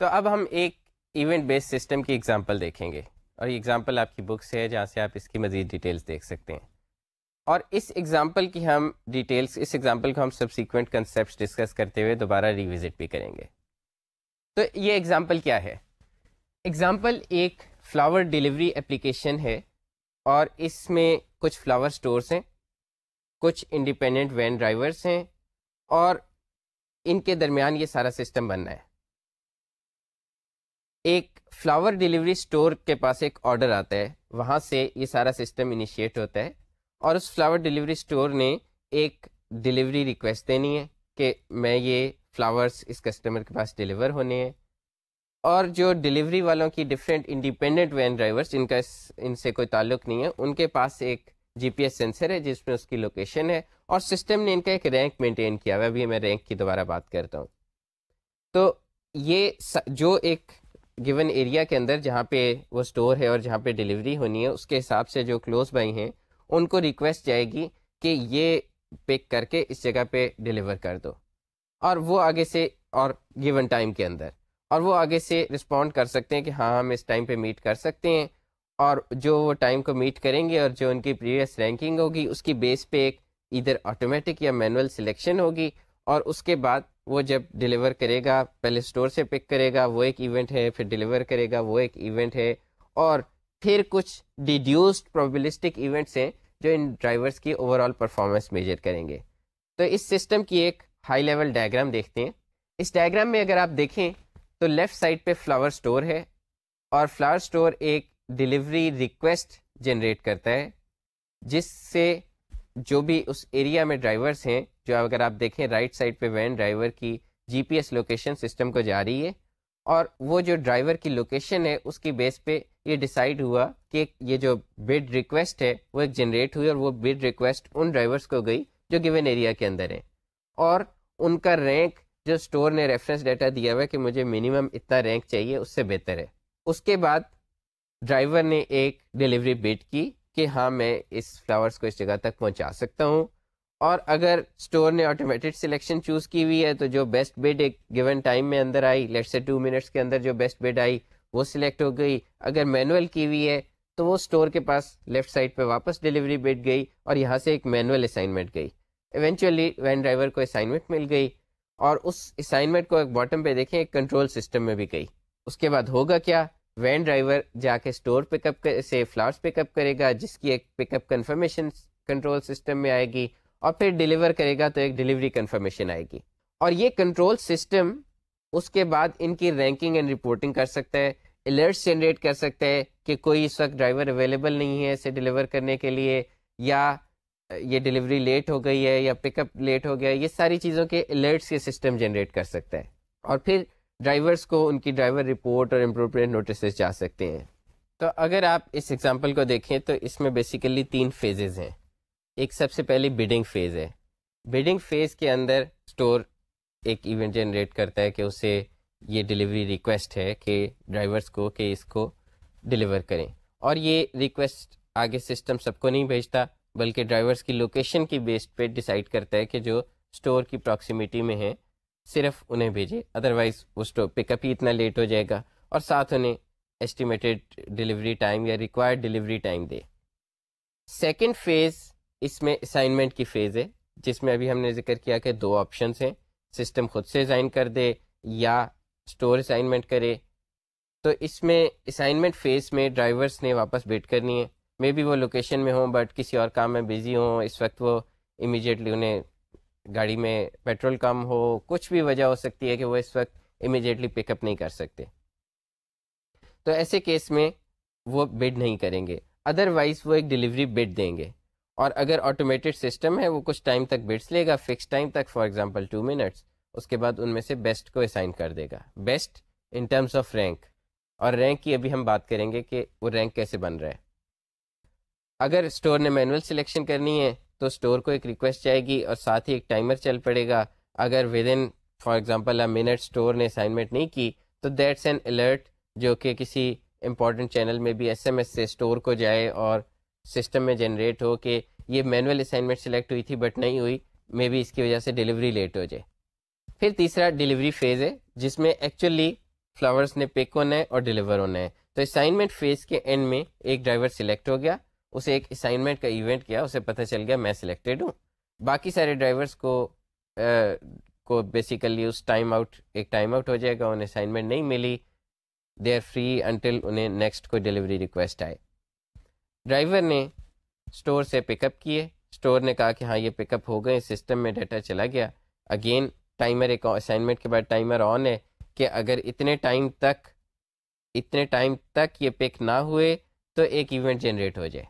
तो अब हम एक इवेंट बेस्ड सिस्टम की एग्ज़ाम्पल देखेंगे और ये एग्ज़ाम्पल आपकी बुक से है जहाँ से आप इसकी मज़ीद डिटेल्स देख सकते हैं और इस एग्ज़ाम्पल की हम डिटेल्स इस एग्ज़ाम्पल को हम सब्सिक्वेंट कंसेप्ट डिस्कस करते हुए दोबारा रिविज़िट भी करेंगे तो ये एग्ज़ाम्पल क्या है एग्ज़ाम्पल एक फ़्लावर डिलीवरी एप्लीकेशन है और इसमें कुछ फ्लावर स्टोरस हैं कुछ इंडिपेंडेंट वैन ड्राइवर्स हैं और इनके दरमियान ये सारा सिस्टम बनना है एक फ्लावर डिलीवरी स्टोर के पास एक ऑर्डर आता है वहाँ से ये सारा सिस्टम इनिशिएट होता है और उस फ्लावर डिलीवरी स्टोर ने एक डिलीवरी रिक्वेस्ट देनी है कि मैं ये फ्लावर्स इस कस्टमर के पास डिलीवर होने हैं और जो डिलीवरी वालों की डिफरेंट इंडिपेंडेंट वैन ड्राइवर्स इनका इनसे कोई ताल्लुक नहीं है उनके पास एक जीपीएस सेंसर है जिसमें उसकी लोकेशन है और सिस्टम ने इनका एक रैंक मेंटेन किया हुआ अभी मैं रैंक की दोबारा बात करता हूँ तो ये जो एक गिवन एरिया के अंदर जहाँ पे वो स्टोर है और जहाँ पे डिलीवरी होनी है उसके हिसाब से जो क्लोज बाई हैं उनको रिक्वेस्ट जाएगी कि ये पिक करके इस जगह पे डिलीवर कर दो और वो आगे से और गिवन टाइम के अंदर और वो आगे से रिस्पॉन्ड कर सकते हैं कि हाँ हम इस टाइम पे मीट कर सकते हैं और जो वो टाइम को मीट करेंगे और जो उनकी प्रीवियस रैंकिंग होगी उसकी बेस पे एक इधर ऑटोमेटिक या मैनुअल सिलेक्शन होगी और उसके बाद वो जब डिलीवर करेगा पहले स्टोर से पिक करेगा वो एक इवेंट है फिर डिलीवर करेगा वो एक इवेंट है और फिर कुछ डिड्यूस्ड प्रोबेबिलिस्टिक इवेंट्स हैं जो इन ड्राइवर्स की ओवरऑल परफॉर्मेंस मेजर करेंगे तो इस सिस्टम की एक हाई लेवल डायग्राम देखते हैं इस डायग्राम में अगर आप देखें तो लेफ़्ट साइड पर फ्लावर स्टोर है और फ्लावर स्टोर एक डिलीवरी रिक्वेस्ट जनरेट करता है जिससे जो भी उस एरिया में ड्राइवर्स हैं जो अगर आप देखें राइट साइड पे वैन ड्राइवर की जीपीएस लोकेशन सिस्टम को जा रही है और वो जो ड्राइवर की लोकेशन है उसकी बेस पे ये डिसाइड हुआ कि ये जो बिड रिक्वेस्ट है वो एक जनरेट हुई और वो बिड रिक्वेस्ट उन ड्राइवर्स को गई जो गिवन एरिया के अंदर है और उनका रैंक जो स्टोर ने रेफरेंस डाटा दिया हुआ है कि मुझे मिनिमम इतना रैंक चाहिए उससे बेहतर है उसके बाद ड्राइवर ने एक डिलीवरी बेट की कि हाँ मैं इस फ्लावर्स को इस जगह तक पहुंचा सकता हूँ और अगर स्टोर ने ऑटोमेटेड सिलेक्शन चूज़ की हुई है तो जो बेस्ट बेड एक गिवन टाइम में अंदर आई लेट से टू मिनट्स के अंदर जो बेस्ट बेड आई वो सिलेक्ट हो गई अगर मैनुअल की हुई है तो वो स्टोर के पास लेफ़्ट साइड पे वापस डिलीवरी बेड गई और यहाँ से एक मैनुअल असाइनमेंट गई इवेंचुअली वैन ड्राइवर को असाइनमेंट मिल गई और उस असाइनमेंट को एक बॉटम पर देखें एक कंट्रोल सिस्टम में भी गई उसके बाद होगा क्या वैन ड्राइवर जाके स्टोर पिकअप से फ्लावर्स पिकअप करेगा जिसकी एक पिकअप कन्फर्मेशन कंट्रोल सिस्टम में आएगी और फिर डिलीवर करेगा तो एक डिलीवरी कन्फर्मेशन आएगी और ये कंट्रोल सिस्टम उसके बाद इनकी रैंकिंग एंड रिपोर्टिंग कर सकता है अलर्ट्स जनरेट कर सकता है कि कोई इस वक्त ड्राइवर अवेलेबल नहीं है इसे डिलीवर करने के लिए या ये डिलीवरी लेट हो गई है या पिकअप लेट हो गया है ये सारी चीज़ों के अलर्ट्स के सिस्टम जनरेट कर सकता है और फिर ड्राइवर्स को उनकी ड्राइवर रिपोर्ट और इम्प्रोप्रिएट नोटिस जा सकते हैं तो अगर आप इस एग्ज़ाम्पल को देखें तो इसमें बेसिकली तीन फेजेज़ हैं एक सबसे पहले बिडिंग फेज़ है बिडिंग फेज़ के अंदर स्टोर एक इवेंट जनरेट करता है कि उसे ये डिलीवरी रिक्वेस्ट है कि ड्राइवर्स को कि इसको डिलीवर करें और ये रिक्वेस्ट आगे सिस्टम सबको नहीं भेजता बल्कि ड्राइवर्स की लोकेशन की बेस पे डिसाइड करता है कि जो स्टोर की प्रॉक्सिमिटी में है सिर्फ उन्हें भेजे अदरवाइज़ वो स्टोर पिकअप ही इतना लेट हो जाएगा और साथ उन्हें एस्टिमेटेड डिलीवरी टाइम या रिक्वायर्ड डिलीवरी टाइम दे सेकेंड फेज़ इसमें असाइनमेंट की फ़ेज़ है जिसमें अभी हमने जिक्र किया कि दो ऑप्शन हैं सिस्टम खुद से असाइन कर दे या स्टोर असाइनमेंट करे तो इसमें असाइनमेंट फेज़ में ड्राइवर्स ने वापस वेट करनी है मे बी वो लोकेशन में हों बट किसी और काम में बिज़ी हों इस वक्त वो इमीडिएटली उन्हें गाड़ी में पेट्रोल कम हो कुछ भी वजह हो सकती है कि वो इस वक्त इमीडिएटली पिकअप नहीं कर सकते तो ऐसे केस में वो बिड नहीं करेंगे अदरवाइज़ वो एक डिलीवरी बिड देंगे और अगर ऑटोमेटेड सिस्टम है वो कुछ टाइम तक बिट्स लेगा फिक्स टाइम तक फॉर एग्जांपल टू मिनट्स उसके बाद उनमें से बेस्ट को असाइन कर देगा best in terms of rank और रैंक की अभी हम बात करेंगे कि वो रैंक कैसे बन रहा है अगर स्टोर ने मैनुअल सिलेक्शन करनी है तो स्टोर को एक रिक्वेस्ट जाएगी और साथ ही एक टाइमर चल पड़ेगा अगर within for example a minute store ने असाइनमेंट नहीं की तो दैट्स एन अलर्ट जो कि किसी इंपॉर्टेंट चैनल में भी एस से स्टोर को जाए और सिस्टम में जनरेट हो कि ये मैनुअल असाइनमेंट सेलेक्ट हुई थी बट नहीं हुई मे बी इसकी वजह से डिलीवरी लेट हो जाए फिर तीसरा डिलीवरी फेज़ है जिसमें एक्चुअली फ्लावर्स ने पिक होना है और डिलीवर होना है तो असाइनमेंट फेज़ के एंड में एक ड्राइवर सिलेक्ट हो गया उसे एक असाइनमेंट का इवेंट किया उसे पता चल गया मैं सिलेक्टेड हूँ बाकी सारे ड्राइवर्स को आ, को बेसिकली उस टाइम आउट एक टाइम आउट हो जाएगा उन्हें असाइनमेंट नहीं मिली दे आर फ्री अनटिल उन्हें नेक्स्ट कोई डिलीवरी रिक्वेस्ट आए ड्राइवर ने स्टोर से पिकअप किए स्टोर ने कहा कि हाँ ये पिकअप हो गए सिस्टम में डाटा चला गया अगेन टाइमर एक असाइनमेंट के बाद टाइमर ऑन है कि अगर इतने टाइम तक इतने टाइम तक ये पिक ना हुए तो एक इवेंट जनरेट हो जाए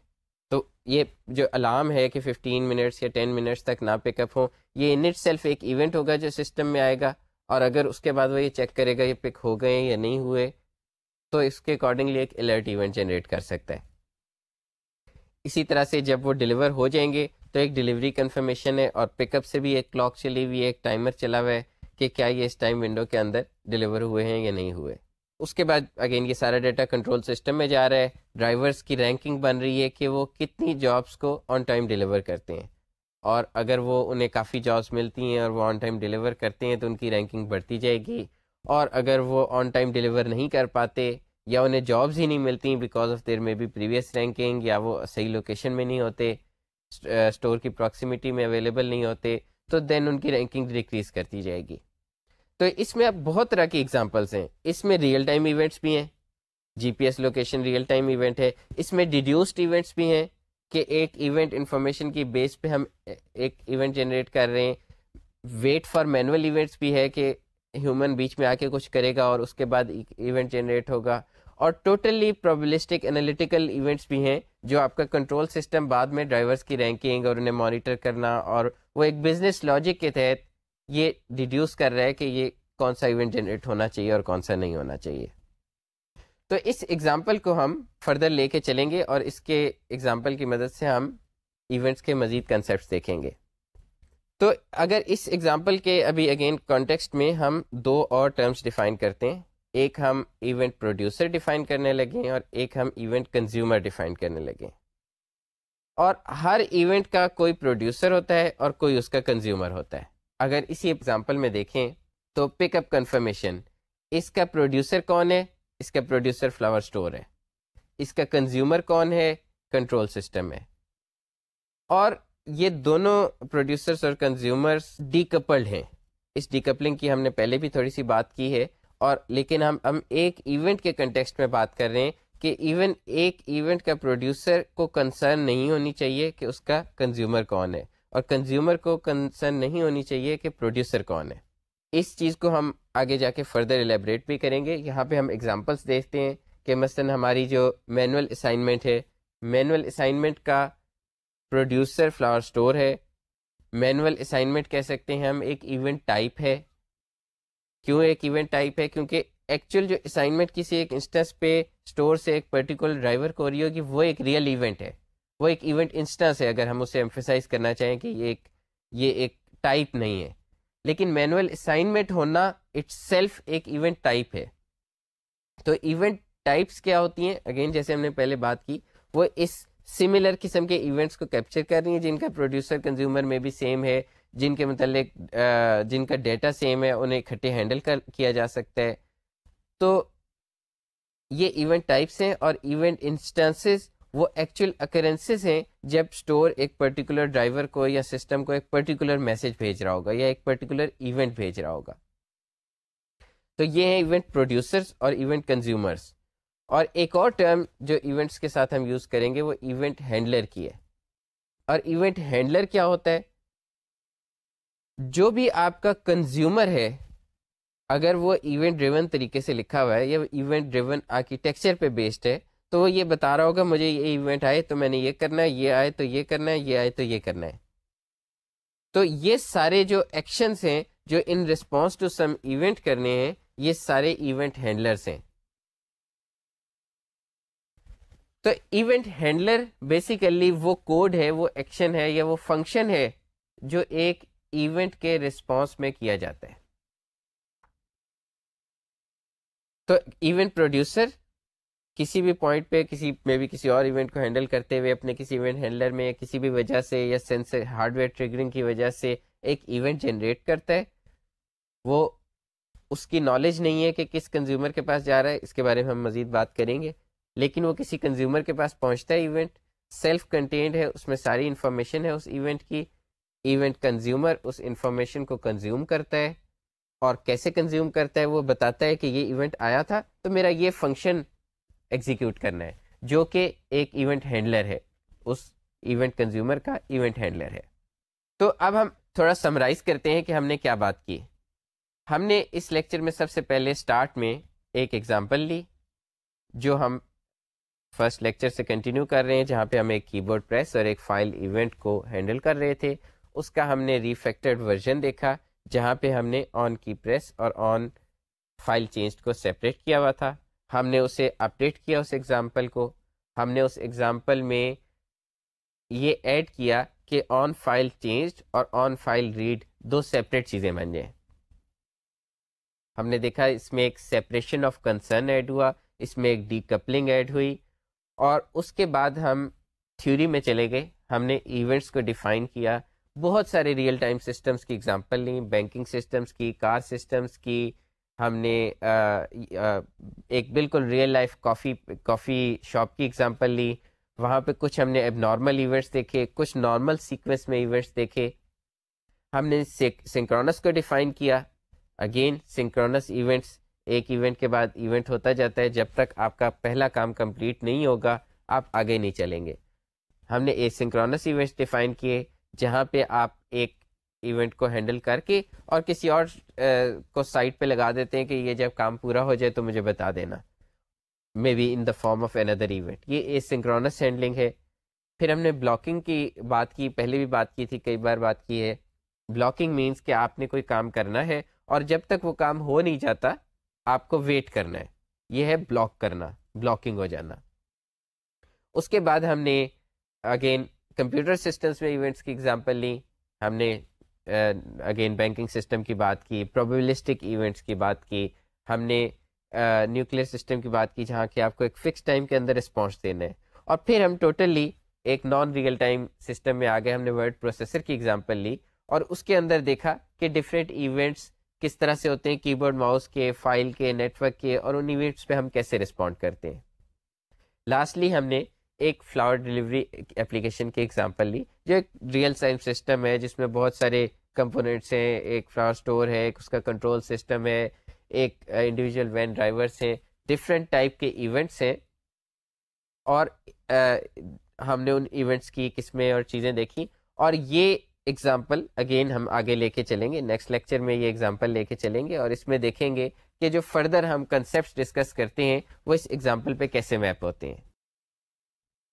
तो ये जो अलार्म है कि 15 मिनट्स या 10 मिनट्स तक ना पिकअप हो ये इन इट सेल्फ एक इवेंट होगा जो सिस्टम में आएगा और अगर उसके बाद वो ये चेक करेगा ये पिक हो गए या नहीं हुए तो इसके अकॉर्डिंगली एक अलर्ट इवेंट जनरेट कर सकता है इसी तरह से जब वो डिलीवर हो जाएंगे तो एक डिलीवरी कन्फर्मेशन है और पिकअप से भी एक क्लॉक चली हुई है एक टाइमर चला हुआ है कि क्या ये इस टाइम विंडो के अंदर डिलीवर हुए हैं या नहीं हुए उसके बाद अगेन ये सारा डाटा कंट्रोल सिस्टम में जा रहा है ड्राइवर्स की रैंकिंग बन रही है कि वो कितनी जॉब्स को ऑन टाइम डिलीवर करते हैं और अगर वो उन्हें काफ़ी जॉब्स मिलती हैं और वो ऑन टाइम डिलीवर करते हैं तो उनकी रैंकिंग बढ़ती जाएगी और अगर वो ऑन टाइम डिलीवर नहीं कर पाते या उन्हें जॉब्स ही नहीं मिलती because of there maybe previous ranking या वो सही लोकेशन में नहीं होते स्टोर की प्रॉक्सिमिटी में अवेलेबल नहीं होते तो देन उनकी रैंकिंग डिक्रीज करती जाएगी तो इसमें अब बहुत तरह की एग्जाम्पल्स हैं इसमें रियल टाइम इवेंट्स भी हैं GPS location real time event है इसमें डिड्यूस्ड इवेंट्स भी हैं कि एक इवेंट इन्फॉर्मेशन की बेस पे हम एक इवेंट जनरेट कर रहे हैं वेट फॉर मैनुअल इवेंट्स भी है कि ह्यूमन बीच में आके कुछ करेगा और उसके बाद इवेंट जनरेट होगा और टोटली प्रॉब्लिस्टिक एनालिटिकल इवेंट्स भी हैं जो आपका कंट्रोल सिस्टम बाद में ड्राइवर्स की रैंकिंग और उन्हें मॉनिटर करना और वो एक बिजनेस लॉजिक के तहत ये डिड्यूस कर रहा है कि ये कौन सा इवेंट जनरेट होना चाहिए और कौन सा नहीं होना चाहिए तो इस एग्ज़ाम्पल को हम फर्दर लेके चलेंगे और इसके एग्ज़ाम्पल की मदद से हम इवेंट्स के मज़ीद कंसेप्ट देखेंगे तो अगर इस एग्ज़ाम्पल के अभी अगेन कॉन्टेक्स्ट में हम दो और टर्म्स डिफ़ाइन करते हैं एक हम इवेंट प्रोड्यूसर डिफाइन करने लगे हैं और एक हम इवेंट कंज्यूमर डिफाइन करने लगे हैं और हर इवेंट का कोई प्रोड्यूसर होता है और कोई उसका कंज्यूमर होता है अगर इसी एग्जांपल में देखें तो पिकअप कंफर्मेशन इसका प्रोड्यूसर कौन है इसका प्रोड्यूसर फ्लावर स्टोर है इसका कंज्यूमर कौन है कंट्रोल सिस्टम है और ये दोनों प्रोड्यूसर्स और कंज्यूमर्स डीकपल्ड हैं इस डीकपलिंग की हमने पहले भी थोड़ी सी बात की है और लेकिन हम हम एक इवेंट के कंटेक्सट में बात कर रहे हैं कि इवन एक इवेंट का प्रोड्यूसर को कंसर्न नहीं होनी चाहिए कि उसका कंज्यूमर कौन है और कंज्यूमर को कंसर्न नहीं होनी चाहिए कि प्रोड्यूसर कौन है इस चीज़ को हम आगे जाके फर्दर एलेबरेट भी करेंगे यहाँ पे हम एग्जांपल्स देखते हैं कि मसलन हमारी जो मैनुअल असाइनमेंट है मैनुअल असाइनमेंट का प्रोड्यूसर फ्लावर स्टोर है मैनुअल असाइनमेंट कह सकते हैं हम एक इवेंट टाइप है क्यों एक इवेंट टाइप है क्योंकि एक्चुअल जो असाइनमेंट किसी एक इंस्टेंस पे स्टोर से एक पर्टिकुलर ड्राइवर को रही होगी वो एक रियल इवेंट है वो एक इवेंट इंस्टेंस है अगर हम उसे एम्फेसाइज करना चाहें कि ये एक ये एक टाइप नहीं है लेकिन मैनुअल असाइनमेंट होना इट्स एक इवेंट टाइप है तो इवेंट टाइप्स क्या होती हैं अगेन जैसे हमने पहले बात की वो इस सिमिलर किस्म के इवेंट्स को कैप्चर कर रही हैं जिनका प्रोड्यूसर कंज्यूमर में भी सेम है जिनके मतलब जिनका डेटा सेम है उन्हें इकट्ठे हैंडल कर किया जा सकता है तो ये इवेंट टाइप्स हैं और इवेंट इंस्टेंसेस वो एक्चुअल अकरेंसेस हैं जब स्टोर एक पर्टिकुलर ड्राइवर को या सिस्टम को एक पर्टिकुलर मैसेज भेज रहा होगा या एक पर्टिकुलर इवेंट भेज रहा होगा तो ये हैं इवेंट प्रोड्यूसर्स और इवेंट कंज्यूमर्स और एक और टर्म जो इवेंट्स के साथ हम यूज़ करेंगे वो इवेंट हैंडलर की है और इवेंट हैंडलर क्या होता है जो भी आपका कंज्यूमर है अगर वो इवेंट ड्रिवन तरीके से लिखा हुआ है या इवेंट ड्रिवन आर्किटेक्चर पे बेस्ड है तो वो ये बता रहा होगा मुझे ये इवेंट आए तो मैंने ये करना है ये आए तो ये करना है ये आए तो ये करना है तो ये सारे जो एक्शन हैं जो in response to some event करने हैं ये सारे इवेंट हैंडलर्स हैं तो इवेंट हैंडलर बेसिकली वो कोड है वो एक्शन है या वो फंक्शन है जो एक इवेंट के रिस्पॉन्स में किया जाता है तो इवेंट प्रोड्यूसर किसी भी पॉइंट पे किसी में भी किसी और इवेंट को हैंडल करते हुए अपने किसी इवेंट हैंडलर में या किसी भी वजह से या सेंसर हार्डवेयर ट्रिगरिंग की वजह से एक इवेंट जनरेट करता है वो उसकी नॉलेज नहीं है कि किस कंज्यूमर के पास जा रहा है इसके बारे में हम मज़ीद बात करेंगे लेकिन वो किसी कंज्यूमर के पास पहुंचता है इवेंट सेल्फ कंटेंट है उसमें सारी इन्फॉर्मेशन है उस इवेंट की इवेंट कंज्यूमर उस इंफॉर्मेशन को कंज्यूम करता है और कैसे कंज्यूम करता है वो बताता है कि ये इवेंट आया था तो मेरा ये फंक्शन एग्जीक्यूट करना है जो कि एक इवेंट हैंडलर है उस इवेंट कंज्यूमर का इवेंट हैंडलर है तो अब हम थोड़ा समराइज करते हैं कि हमने क्या बात की हमने इस लेक्चर में सबसे पहले स्टार्ट में एक एग्जांपल ली जो हम फर्स्ट लेक्चर से कंटिन्यू कर रहे हैं जहाँ पे हम एक कीबोर्ड प्रेस और एक फाइल इवेंट को हैंडल कर रहे थे उसका हमने रिफेक्टेड वर्जन देखा जहाँ पे हमने ऑन की प्रेस और ऑन फाइल चेंज को सेपरेट किया हुआ था हमने उसे अपडेट किया उस एग्ज़ाम्पल को हमने उस एग्ज़ाम्पल में ये ऐड किया कि ऑन फाइल चेंज और ऑन फाइल रीड दो सेपरेट चीज़ें बन जाएँ हमने देखा इसमें एक सेपरेशन ऑफ कंसर्न ऐड हुआ इसमें एक डी कपलिंग ऐड हुई और उसके बाद हम थ्योरी में चले गए हमने इवेंट्स को डिफ़ाइन किया बहुत सारे रियल टाइम सिस्टम्स की एग्जांपल ली बैंकिंग सिस्टम्स की कार सिस्टम्स की हमने आ, आ, एक बिल्कुल real life coffee coffee shop की एग्जांपल ली वहाँ पे कुछ हमने अब नॉर्मल इवेंट्स देखे कुछ नॉर्मल सीक्वेंस में इवेंट्स देखे हमने सिंक्रोनस को डिफाइन किया अगेन सिंक्रोनस इवेंट्स एक इवेंट के बाद इवेंट होता जाता है जब तक आपका पहला काम कंप्लीट नहीं होगा आप आगे नहीं चलेंगे हमने ए सिंक्रोनस इवेंट्स डिफाइन किए जहाँ पे आप एक इवेंट को हैंडल करके और किसी और को साइट पे लगा देते हैं कि ये जब काम पूरा हो जाए तो मुझे बता देना maybe in the form of another event ये ए एसिंक्रोनस हैंडलिंग है फिर हमने ब्लॉकिंग की बात की पहले भी बात की थी कई बार बात की है ब्लॉकिंग मीन्स कि आपने कोई काम करना है और जब तक वो काम हो नहीं जाता आपको वेट करना है ये है ब्लॉक करना ब्लॉकिंग हो जाना उसके बाद हमने अगेन कंप्यूटर सिस्टम्स में इवेंट्स की एग्जांपल ली हमने अगेन बैंकिंग सिस्टम की बात की प्रोबेबिलिस्टिक इवेंट्स की बात की हमने न्यूक्लियर uh, सिस्टम की बात की जहाँ कि आपको एक फिक्स टाइम के अंदर रिस्पॉन्स देना है और फिर हम टोटली एक नॉन रियल टाइम सिस्टम में आ गए हमने वर्ड प्रोसेसर की एग्जांपल ली और उसके अंदर देखा कि डिफरेंट इवेंट्स किस तरह से होते हैं कीबोर्ड माउस के फाइल के नेटवर्क के और उन इवेंट्स पे हम कैसे रिस्पॉन्ड करते हैं लास्टली हमने एक फ्लावर डिलीवरी एप्लीकेशन की एग्जांपल ली जो एक रियल टाइम सिस्टम है जिसमें बहुत सारे कंपोनेंट्स हैं एक फ्लावर स्टोर है एक उसका कंट्रोल सिस्टम है एक इंडिविजुअल वैन ड्राइवर्स हैं डिफरेंट टाइप के इवेंट्स हैं और आ, हमने उन इवेंट्स की किस्में और चीज़ें देखी और ये एग्जाम्पल अगेन हम आगे लेके चलेंगे नेक्स्ट लेक्चर में ये एग्जाम्पल लेके चलेंगे और इसमें देखेंगे कि जो फर्दर हम कंसेप्ट डिस्कस करते हैं वो इस एग्जाम्पल पे कैसे मैप होते हैं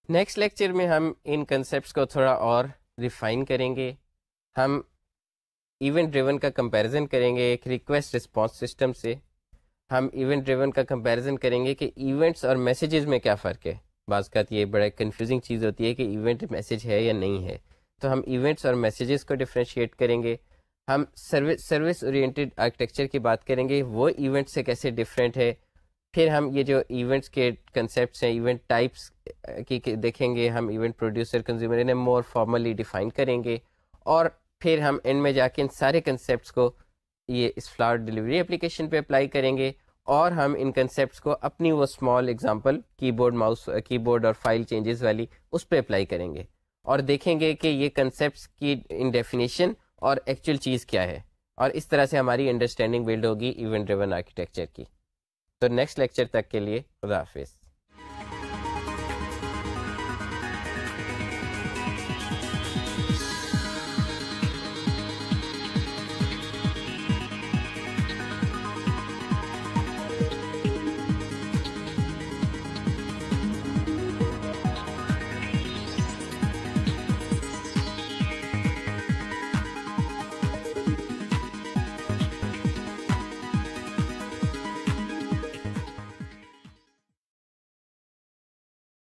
नेक्स्ट लेक्चर में हम इन कंसेप्ट को थोड़ा और रिफाइन करेंगे हम इवेंट ड्रिवन का कंपैरिजन करेंगे एक रिक्वेस्ट रिस्पॉन्स सिस्टम से हम इवेंट ड्रिवन का कंपैरिजन करेंगे कि इवेंट्स और मैसेजेस में क्या फ़र्क है बाज़ात तो ये बड़ा कंफ्यूजिंग चीज़ होती है कि इवेंट मैसेज है या नहीं है तो हम इवेंट्स और मैसेजेस को डिफ्रेंशिएट करेंगे हम सर्विस सर्विस ओरिएंटेड आर्किटेक्चर की बात करेंगे वो इवेंट से कैसे डिफरेंट है फिर हम ये जो इवेंट्स के कंसेप्ट हैं इवेंट टाइप्स की देखेंगे हम इवेंट प्रोड्यूसर कंज्यूमर इन्हें मोर फॉर्मली डिफाइन करेंगे और फिर हम में जाके इन सारे कंसेप्ट को ये इस फ्लावर डिलीवरी एप्लीकेशन पे अप्लाई करेंगे और हम इन कंसेप्ट को अपनी वो small example keyboard mouse keyboard और फाइल चेंजेस वाली उस पर अप्लाई करेंगे और देखेंगे कि ये कंसेप्ट की इन डेफिनेशन और एक्चुअल चीज़ क्या है और इस तरह से हमारी अंडरस्टैंडिंग बिल्ड होगी इवेंट ड्रिवन आर्किटेक्चर की तो नेक्स्ट लेक्चर तक के लिए खुदाफिज